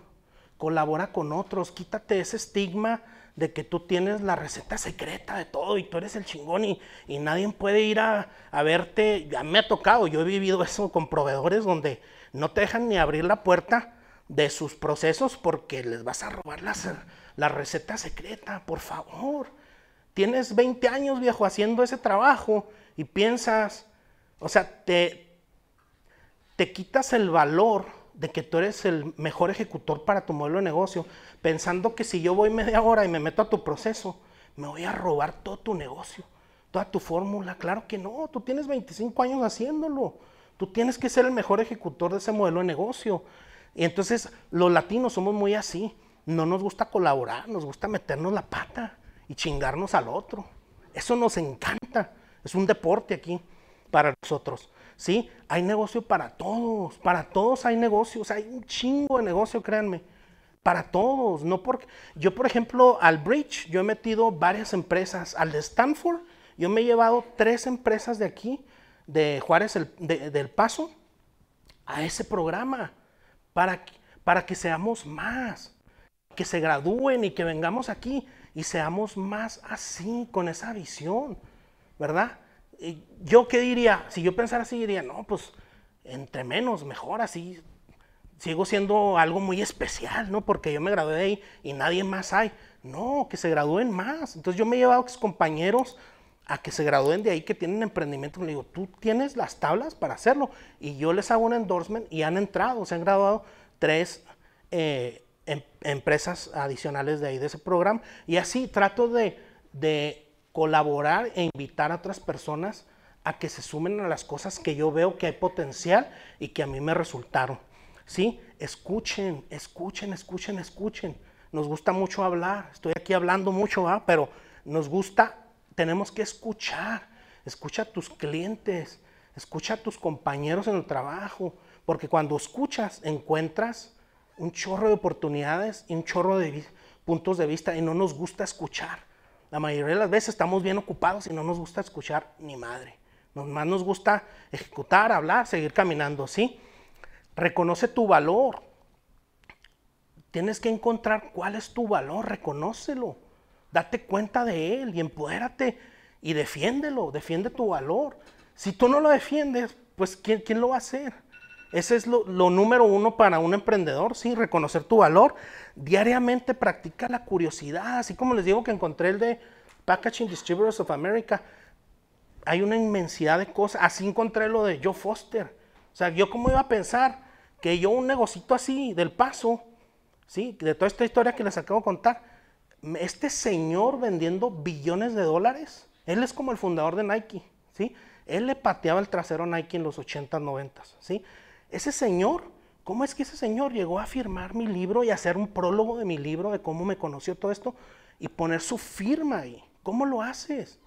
colabora con otros, quítate ese estigma de que tú tienes la receta secreta de todo y tú eres el chingón y, nadie puede ir a, a, verte. Ya me ha tocado, yo he vivido eso con proveedores donde no te dejan ni abrir la puerta de sus procesos porque les vas a robar la receta secreta, por favor. Tienes 20 años, viejo, haciendo ese trabajo y piensas, o sea, te, te quitas el valor de que tú eres el mejor ejecutor para tu modelo de negocio, pensando que si yo voy media hora y me meto a tu proceso, me voy a robar todo tu negocio, toda tu fórmula. Claro que no, tú tienes 25 años haciéndolo. Tú tienes que ser el mejor ejecutor de ese modelo de negocio. Y entonces los latinos somos muy así. No nos gusta colaborar, nos gusta meternos la pata y chingarnos al otro. Eso nos encanta. Es un deporte aquí para nosotros. ¿sí? Hay negocio para todos, para todos hay negocios, hay un chingo de negocio, créanme. Para todos, no porque yo por ejemplo al Bridge yo he metido varias empresas, al de Stanford yo me he llevado tres empresas de aquí, de Juárez del Paso, a ese programa para, para que seamos más, que se gradúen y que vengamos aquí y seamos más así, con esa visión, ¿verdad? yo qué diría, si yo pensara así, diría, no, pues entre menos, mejor así, sigo siendo algo muy especial, ¿no? Porque yo me gradué ahí y nadie más hay. No, que se gradúen más. Entonces yo me he llevado mis compañeros a que se gradúen de ahí que tienen emprendimiento. Le digo, tú tienes las tablas para hacerlo. Y yo les hago un endorsement y han entrado, se han graduado tres eh, em, empresas adicionales de ahí de ese programa. Y así trato de, colaborar e invitar a otras personas a que se sumen a las cosas que yo veo que hay potencial y que a mí me resultaron. ¿Sí? Escuchen, escuchen, escuchen, escuchen. Nos gusta mucho hablar. Estoy aquí hablando mucho, ah pero nos gusta tenemos que escuchar. Escucha a tus clientes, escucha a tus compañeros en el trabajo, porque cuando escuchas encuentras un chorro de oportunidades y un chorro de puntos de vista y no nos gusta escuchar. La mayoría de las veces estamos bien ocupados y no nos gusta escuchar ni madre. Más nos gusta ejecutar, hablar, seguir caminando, ¿sí? Reconoce tu valor. Tienes que encontrar cuál es tu valor, reconócelo. Date cuenta de él y empodérate y defiéndelo, defiende tu valor. Si tú no lo defiendes, pues ¿quién, lo va a hacer? Ese es lo, número uno para un emprendedor, sí, reconocer tu valor. Diariamente practica la curiosidad, así como les digo que encontré el de Packaging Distributors of America. Hay una inmensidad de cosas. Así encontré lo de Joe Foster. O sea, yo cómo iba a pensar que yo un negocito así del paso, sí, de toda esta historia que les acabo de contar, este señor vendiendo billones de dólares, él es como el fundador de Nike, ¿sí? Él le pateaba el trasero a Nike en los 80s, 90s, ¿sí? Ese señor, ¿cómo es que ese señor llegó a firmar mi libro y hacer un prólogo de mi libro, de cómo me conoció todo esto, y poner su firma ahí? ¿Cómo lo haces?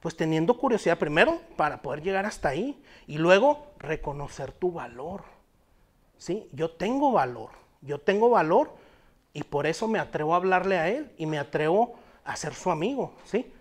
Pues teniendo curiosidad primero para poder llegar hasta ahí y luego reconocer tu valor. ¿Sí? Yo tengo valor, yo tengo valor y por eso me atrevo a hablarle a él y me atrevo a ser su amigo, ¿sí?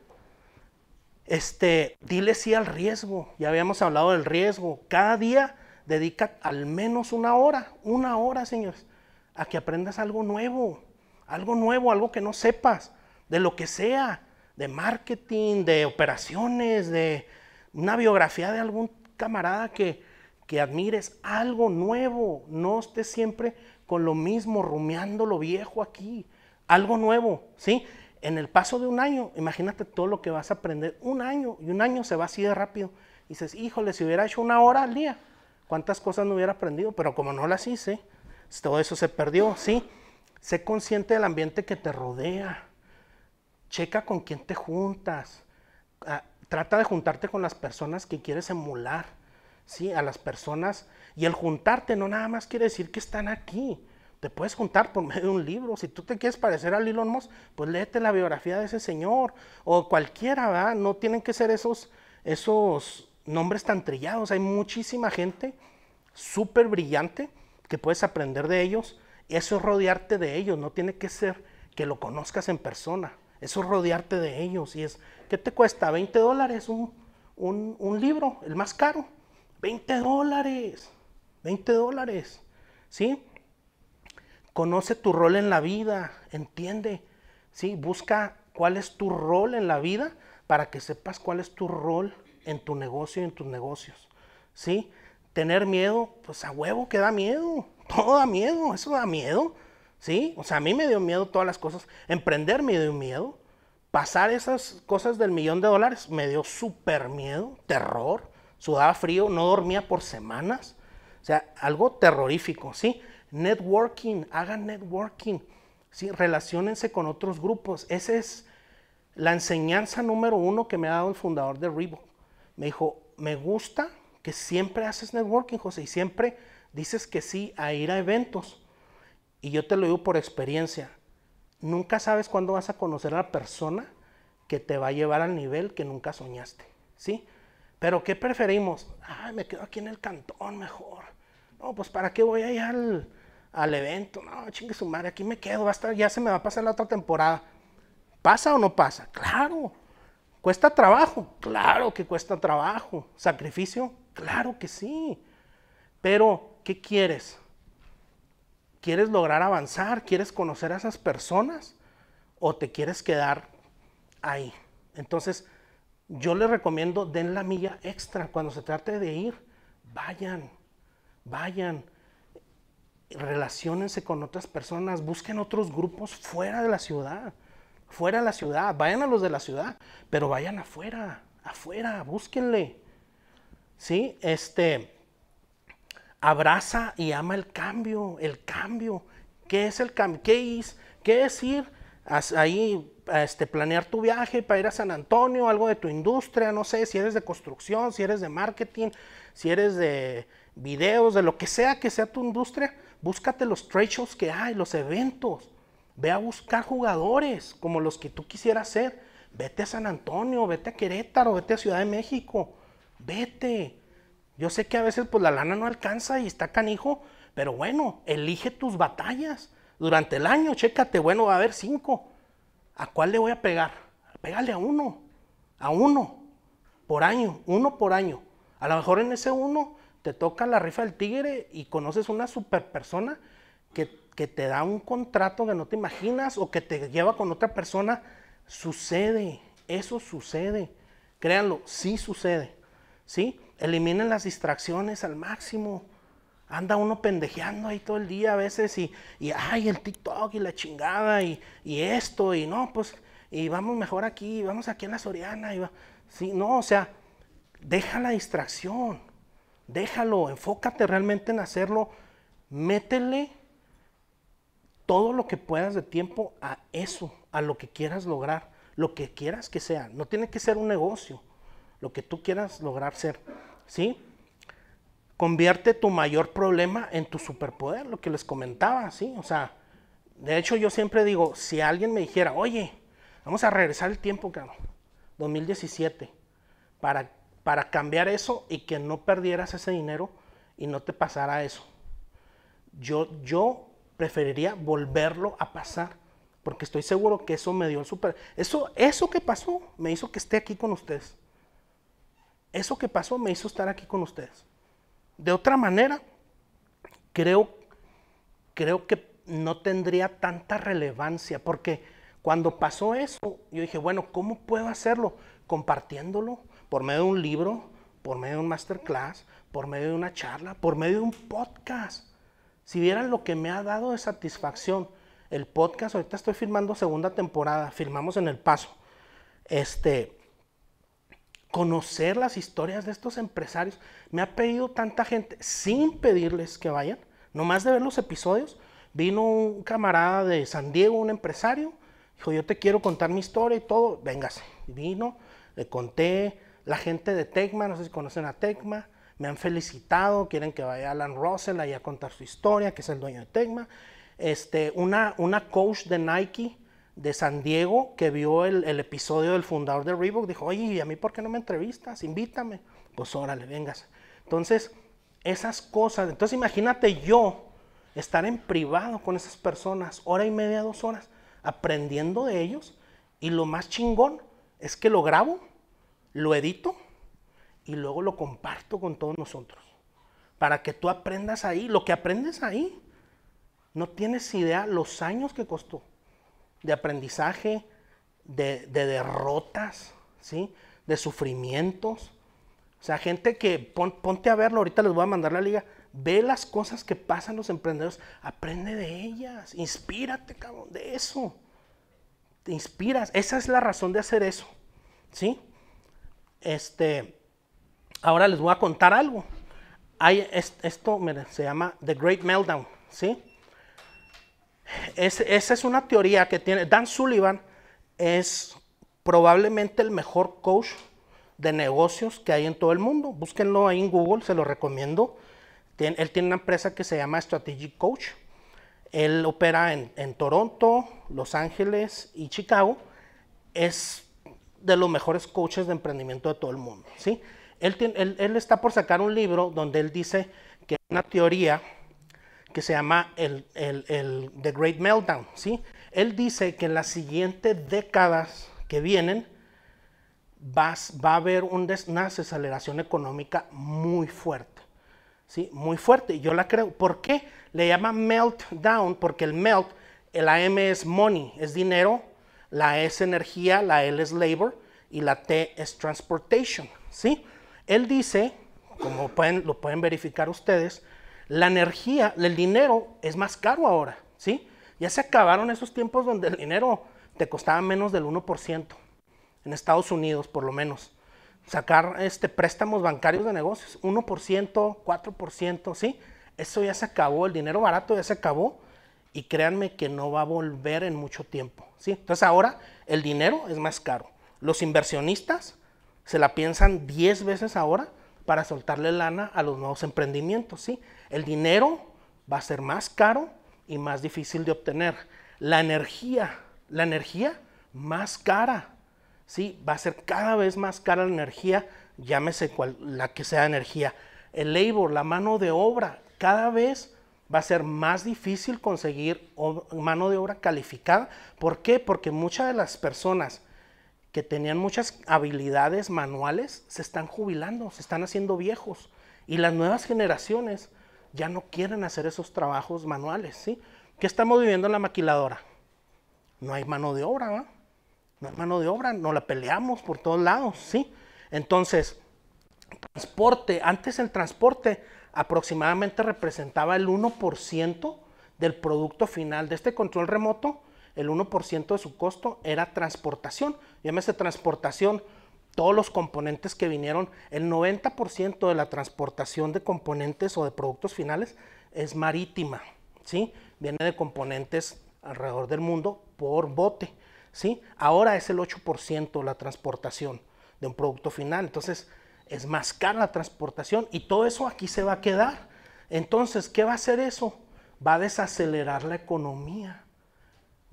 Este, dile sí al riesgo. Ya habíamos hablado del riesgo. Cada día dedica al menos una hora, una hora, señores, a que aprendas algo nuevo, algo nuevo, algo que no sepas, de lo que sea, de marketing, de operaciones, de una biografía de algún camarada que, que admires, algo nuevo. No estés siempre con lo mismo, rumiando lo viejo aquí, algo nuevo, ¿sí? En el paso de un año, imagínate todo lo que vas a aprender, un año, y un año se va así de rápido. Y dices, híjole, si hubiera hecho una hora al día, cuántas cosas no hubiera aprendido, pero como no las hice, todo eso se perdió, ¿sí? Sé consciente del ambiente que te rodea, checa con quién te juntas, ah, trata de juntarte con las personas que quieres emular, ¿sí? A las personas y el juntarte no nada más quiere decir que están aquí. Te puedes juntar por medio de un libro. Si tú te quieres parecer a Elon Musk, pues léete la biografía de ese señor. O cualquiera, ¿verdad? No tienen que ser esos, esos nombres tan trillados. Hay muchísima gente súper brillante que puedes aprender de ellos. Eso es rodearte de ellos. No tiene que ser que lo conozcas en persona. Eso es rodearte de ellos. Y es, ¿qué te cuesta? 20 dólares un, un libro, el más caro. 20 dólares. 20 dólares, ¿sí? Conoce tu rol en la vida, entiende, ¿sí? Busca cuál es tu rol en la vida para que sepas cuál es tu rol en tu negocio y en tus negocios, ¿sí? Tener miedo, pues a huevo que da miedo, todo da miedo, eso da miedo, ¿sí? O sea, a mí me dio miedo todas las cosas, emprender me dio miedo, pasar esas cosas del millón de dólares me dio súper miedo, terror, sudaba frío, no dormía por semanas, o sea, algo terrorífico, ¿sí? Networking, hagan networking, ¿sí? Relaciónense con otros grupos. Esa es la enseñanza número uno que me ha dado el fundador de Reebok. Me dijo, me gusta que siempre haces networking, José, y siempre dices que sí a ir a eventos. Y yo te lo digo por experiencia. Nunca sabes cuándo vas a conocer a la persona que te va a llevar al nivel que nunca soñaste, ¿sí? Pero ¿qué preferimos? Ay, me quedo aquí en el cantón mejor. No, pues ¿para qué voy a al, evento? No, chingue su madre, aquí me quedo, ya se me va a pasar la otra temporada. ¿Pasa o no pasa? Claro. ¿Cuesta trabajo? Claro que cuesta trabajo. ¿Sacrificio? Claro que sí. Pero, ¿qué quieres? ¿Quieres lograr avanzar? ¿Quieres conocer a esas personas? ¿O te quieres quedar ahí? Entonces, yo les recomiendo den la milla extra cuando se trate de ir. Vayan, vayan, relacionense con otras personas, busquen otros grupos fuera de la ciudad, fuera de la ciudad, vayan a los de la ciudad, pero vayan afuera, afuera, búsquenle. ¿Sí? Este, abraza y ama el cambio, el cambio. ¿Qué es el cambio? ¿Qué es, qué es ir ahí, este, planear tu viaje para ir a San Antonio, algo de tu industria, no sé, si eres de construcción, si eres de marketing, si eres de videos, de lo que sea que sea tu industria, búscate los trade shows que hay, los eventos. Ve a buscar jugadores como los que tú quisieras ser. Vete a San Antonio, vete a Querétaro, vete a Ciudad de México. Vete. Yo sé que a veces pues la lana no alcanza y está canijo, pero bueno, elige tus batallas. Durante el año, chécate, bueno, va a haber cinco. ¿A cuál le voy a pegar? Pégale a uno, a uno, por año, uno por año. A lo mejor en ese uno te toca la rifa del tigre y conoces una super persona que, te da un contrato que no te imaginas o que te lleva con otra persona, sucede, eso sucede. Créanlo, sí sucede. ¿Sí? Eliminen las distracciones al máximo. Anda uno pendejeando ahí todo el día a veces y, y ay, el TikTok y la chingada y, esto y no, pues, y vamos mejor aquí, vamos aquí a la Soriana y va. no, o sea, deja la distracción. Déjalo, enfócate realmente en hacerlo. Métele todo lo que puedas de tiempo a eso, a lo que quieras lograr, lo que quieras que sea. No tiene que ser un negocio, lo que tú quieras lograr ser. ¿Sí? Convierte tu mayor problema en tu superpoder, lo que les comentaba, ¿sí? O sea, de hecho yo siempre digo, si alguien me dijera, oye, vamos a regresar el tiempo, claro, 2017, para para cambiar eso y que no perdieras ese dinero y no te pasara eso. Yo, yo preferiría volverlo a pasar porque estoy seguro que eso me dio el super. Eso, eso que pasó me hizo que esté aquí con ustedes. Eso que pasó me hizo estar aquí con ustedes. De otra manera, creo, creo que no tendría tanta relevancia porque cuando pasó eso, yo dije, bueno, ¿cómo puedo hacerlo? Compartiéndolo, por medio de un libro, por medio de un masterclass, por medio de una charla, por medio de un podcast. Si vieran lo que me ha dado de satisfacción el podcast, ahorita estoy filmando segunda temporada, filmamos en El Paso. Este conocer las historias de estos empresarios, me ha pedido tanta gente sin pedirles que vayan, nomás de ver los episodios, vino un camarada de San Diego, un empresario, dijo, yo te quiero contar mi historia y todo, véngase. Vino, le conté, la gente de Tecma, no sé si conocen a Tecma, me han felicitado, quieren que vaya Alan Russell ahí a contar su historia, que es el dueño de Tecma. Este, una, una coach de Nike de San Diego que vio el, el, episodio del fundador de Reebok dijo, oye, ¿y a mí por qué no me entrevistas? Invítame. Pues órale, vengas. Entonces, esas cosas, entonces imagínate yo estar en privado con esas personas, hora y media, dos horas, aprendiendo de ellos, y lo más chingón es que lo grabo lo edito y luego lo comparto con todos nosotros. Para que tú aprendas ahí. Lo que aprendes ahí, no tienes idea los años que costó de aprendizaje, de, derrotas, ¿sí? de sufrimientos. O sea, gente que ponte a verlo, ahorita les voy a mandar la liga. Ve las cosas que pasan los emprendedores, aprende de ellas, inspírate, cabrón, de eso. Te inspiras, esa es la razón de hacer eso. ¿Sí? Este, ahora les voy a contar algo. esto se llama The Great Meltdown, ¿sí? esa es una teoría que tiene. Dan Sullivan es probablemente el mejor coach de negocios que hay en todo el mundo. Búsquenlo ahí en Google, se lo recomiendo. él tiene una empresa que se llama Strategic Coach. Él opera en, en Toronto, Los Ángeles y Chicago. Es de los mejores coaches de emprendimiento de todo el mundo, ¿sí? Él, él, está por sacar un libro donde él dice que hay una teoría que se llama el, The Great Meltdown, ¿sí? Él dice que en las siguientes décadas que vienen va, va a haber un una desaceleración económica muy fuerte, ¿sí? Muy fuerte, yo la creo. ¿Por qué? Le llama meltdown porque el melt, el AM es money, es dinero la E es energía, la L es labor y la T es transportation, ¿sí? Él dice, como pueden, lo pueden verificar ustedes, la energía, el dinero es más caro ahora, ¿sí? Ya se acabaron esos tiempos donde el dinero te costaba menos del 1%, en Estados Unidos por lo menos. Sacar este, préstamos bancarios de negocios, 1%, 4%, ¿sí? Eso ya se acabó, el dinero barato ya se acabó y créanme que no va a volver en mucho tiempo. ¿sí? Entonces ahora el dinero es más caro. Los inversionistas se la piensan 10 veces ahora para soltarle lana a los nuevos emprendimientos. ¿sí? El dinero va a ser más caro y más difícil de obtener. La energía, la energía más cara. ¿sí? Va a ser cada vez más cara la energía, llámese cual, la que sea energía. El labor, la mano de obra, cada vez va a ser más difícil conseguir mano de obra calificada. ¿Por qué? Porque muchas de las personas que tenían muchas habilidades manuales se están jubilando, se están haciendo viejos y las nuevas generaciones ya no quieren hacer esos trabajos manuales, ¿sí? ¿Qué estamos viviendo en la maquiladora? No hay mano de obra, ¿no? No hay mano de obra, no la peleamos por todos lados, ¿sí? Entonces, transporte, antes el transporte aproximadamente representaba el 1% del producto final de este control remoto, el 1% de su costo era transportación. Llámese transportación, todos los componentes que vinieron, el 90% de la transportación de componentes o de productos finales es marítima, ¿sí? Viene de componentes alrededor del mundo por bote, ¿sí? Ahora es el 8% la transportación de un producto final. Entonces, es más cara la transportación y todo eso aquí se va a quedar. Entonces, ¿qué va a hacer eso? Va a desacelerar la economía.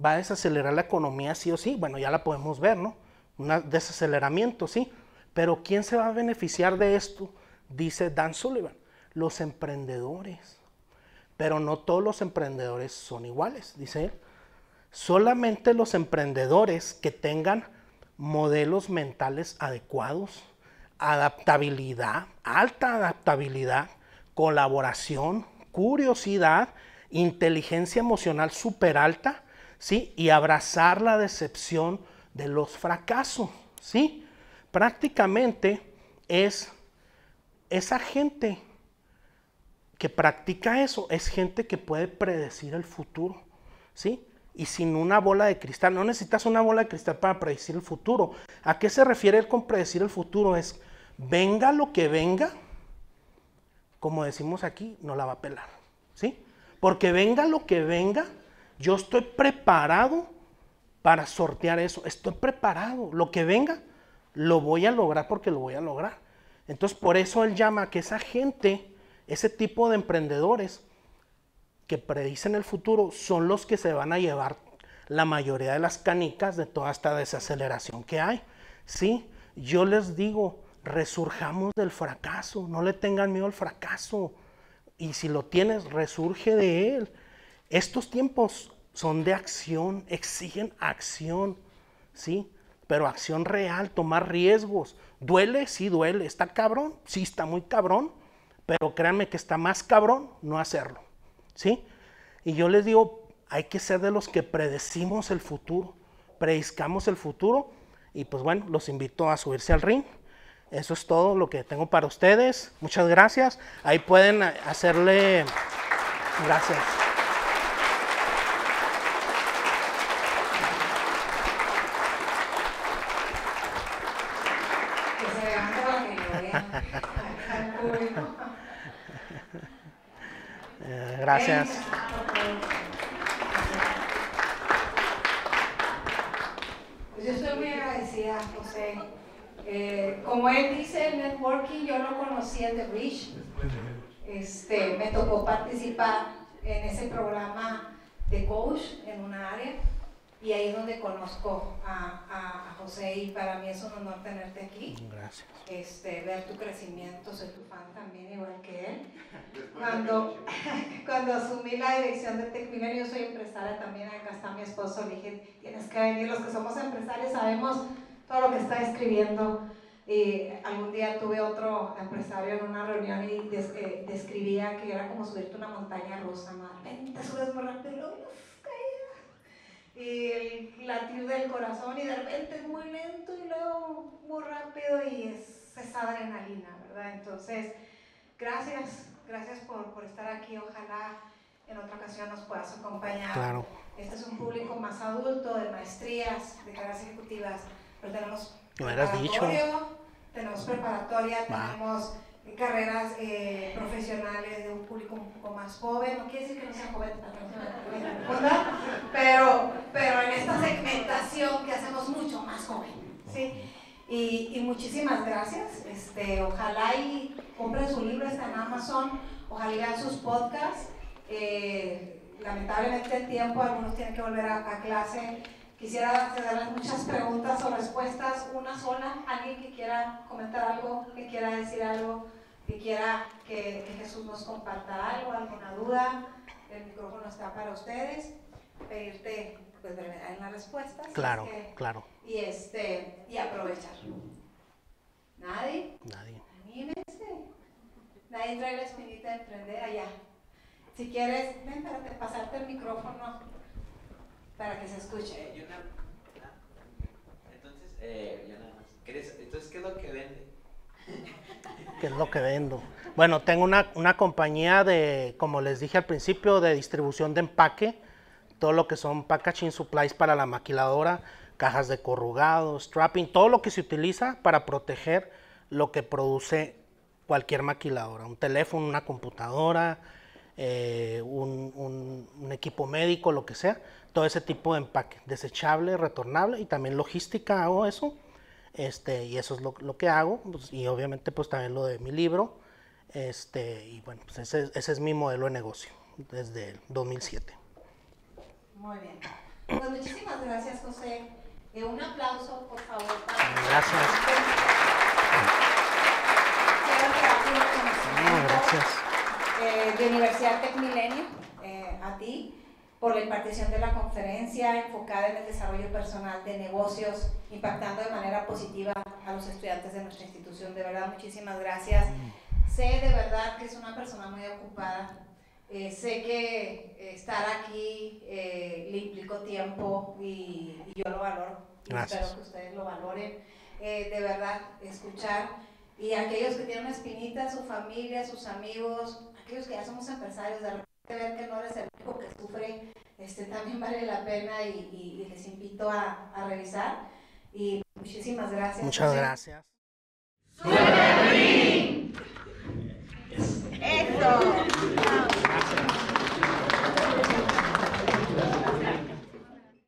Va a desacelerar la economía sí o sí. Bueno, ya la podemos ver, ¿no? Un desaceleramiento, sí. Pero ¿quién se va a beneficiar de esto? Dice Dan Sullivan, los emprendedores. Pero no todos los emprendedores son iguales, dice él. Solamente los emprendedores que tengan modelos mentales adecuados adaptabilidad, alta adaptabilidad, colaboración, curiosidad, inteligencia emocional súper alta, ¿sí? Y abrazar la decepción de los fracasos, ¿sí? Prácticamente es esa gente que practica eso, es gente que puede predecir el futuro, ¿sí? Y sin una bola de cristal, no necesitas una bola de cristal para predecir el futuro. ¿A qué se refiere él con predecir el futuro? Es venga lo que venga, como decimos aquí, no la va a pelar, ¿sí? Porque venga lo que venga, yo estoy preparado para sortear eso, estoy preparado, lo que venga, lo voy a lograr porque lo voy a lograr. Entonces, por eso él llama a que esa gente, ese tipo de emprendedores que predicen el futuro, son los que se van a llevar la mayoría de las canicas de toda esta desaceleración que hay. Sí, yo les digo, resurjamos del fracaso, no le tengan miedo al fracaso. Y si lo tienes, resurge de él. Estos tiempos son de acción, exigen acción, ¿sí? Pero acción real, tomar riesgos. Duele, sí duele. Está cabrón, sí está muy cabrón, pero créanme que está más cabrón no hacerlo, ¿sí? Y yo les digo, hay que ser de los que predecimos el futuro, prediscamos el futuro. Y pues bueno, los invito a subirse al ring. Eso es todo lo que tengo para ustedes. Muchas gracias. Ahí pueden hacerle... Gracias. Gracias. Pues yo estoy muy agradecida, José. Eh, como él dice, el networking yo lo conocí en The Bridge. Este, me tocó participar en ese programa de coach en una área y ahí es donde conozco a, a, José y para mí es un honor tenerte aquí. Gracias. Este, ver tu crecimiento, soy tu fan también, igual que él. Cuando, cuando asumí la dirección de Tecmilenio, yo soy empresaria también, acá está mi esposo, le dije, tienes que venir, los que somos empresarios sabemos todo lo que está escribiendo. Eh, algún día tuve otro empresario en una reunión y eh, describía que era como subirte una montaña rusa, madre. Te subes muy rápido, Y el latir del corazón y de repente es muy lento y luego muy rápido y es adrenalina, ¿verdad? Entonces, gracias, gracias por, por estar aquí. Ojalá en otra ocasión nos puedas acompañar. Claro. Este es un público más adulto, de maestrías, de caras ejecutivas pero tenemos tenemos preparatoria, tenemos carreras eh, profesionales de un público un poco más joven, no quiere decir que no sean jóvenes, ¿verdad? Pero, pero en esta segmentación que hacemos mucho más joven, ¿sí? Y, muchísimas gracias, este, ojalá y compren su libro, está en Amazon, ojalá vean sus podcasts, eh, lamentablemente el tiempo, algunos tienen que volver a, a clase, Quisiera darles muchas preguntas o respuestas, una sola, alguien que quiera comentar algo, que quiera decir algo, que quiera que, Jesús nos comparta algo, alguna duda, el micrófono está para ustedes, pedirte pues brevedad en las respuestas. Claro, claro. Y, este, y aprovechar. ¿Nadie? Nadie. Anímense. Este. Nadie trae la espinita de emprender allá. Si quieres, ven para pasarte el micrófono para que se escuche. Eh, entonces, eh, Entonces, ¿qué es lo que vende? ¿Qué es lo que vendo? Bueno, tengo una, una, compañía de, como les dije al principio, de distribución de empaque, todo lo que son packaging supplies para la maquiladora, cajas de corrugado, strapping, todo lo que se utiliza para proteger lo que produce cualquier maquiladora, un teléfono, una computadora, eh, un, equipo médico, lo que sea, todo ese tipo de empaque, desechable, retornable y también logística hago eso, este, y eso es lo, que hago, pues, y obviamente pues también lo de mi libro, este, y bueno, pues ese, es mi modelo de negocio desde el 2007. Muy bien. Pues muchísimas gracias, José. Eh, un aplauso, por favor. gracias. gracias. Eh, de Universidad Tech eh, a ti, por la impartición de la conferencia enfocada en el desarrollo personal de negocios, impactando de manera positiva a los estudiantes de nuestra institución. De verdad, muchísimas gracias. Mm. Sé de verdad que es una persona muy ocupada. Eh, sé que estar aquí le implicó tiempo y, yo lo valoro. gracias. Espero que ustedes lo valoren. de verdad, escuchar y aquellos que tienen una espinita, su familia, sus amigos, que ya somos empresarios, de repente ver que no es el único que sufre, este, también vale la pena y, les invito a, revisar. Y muchísimas gracias. Muchas gracias. ¡Súper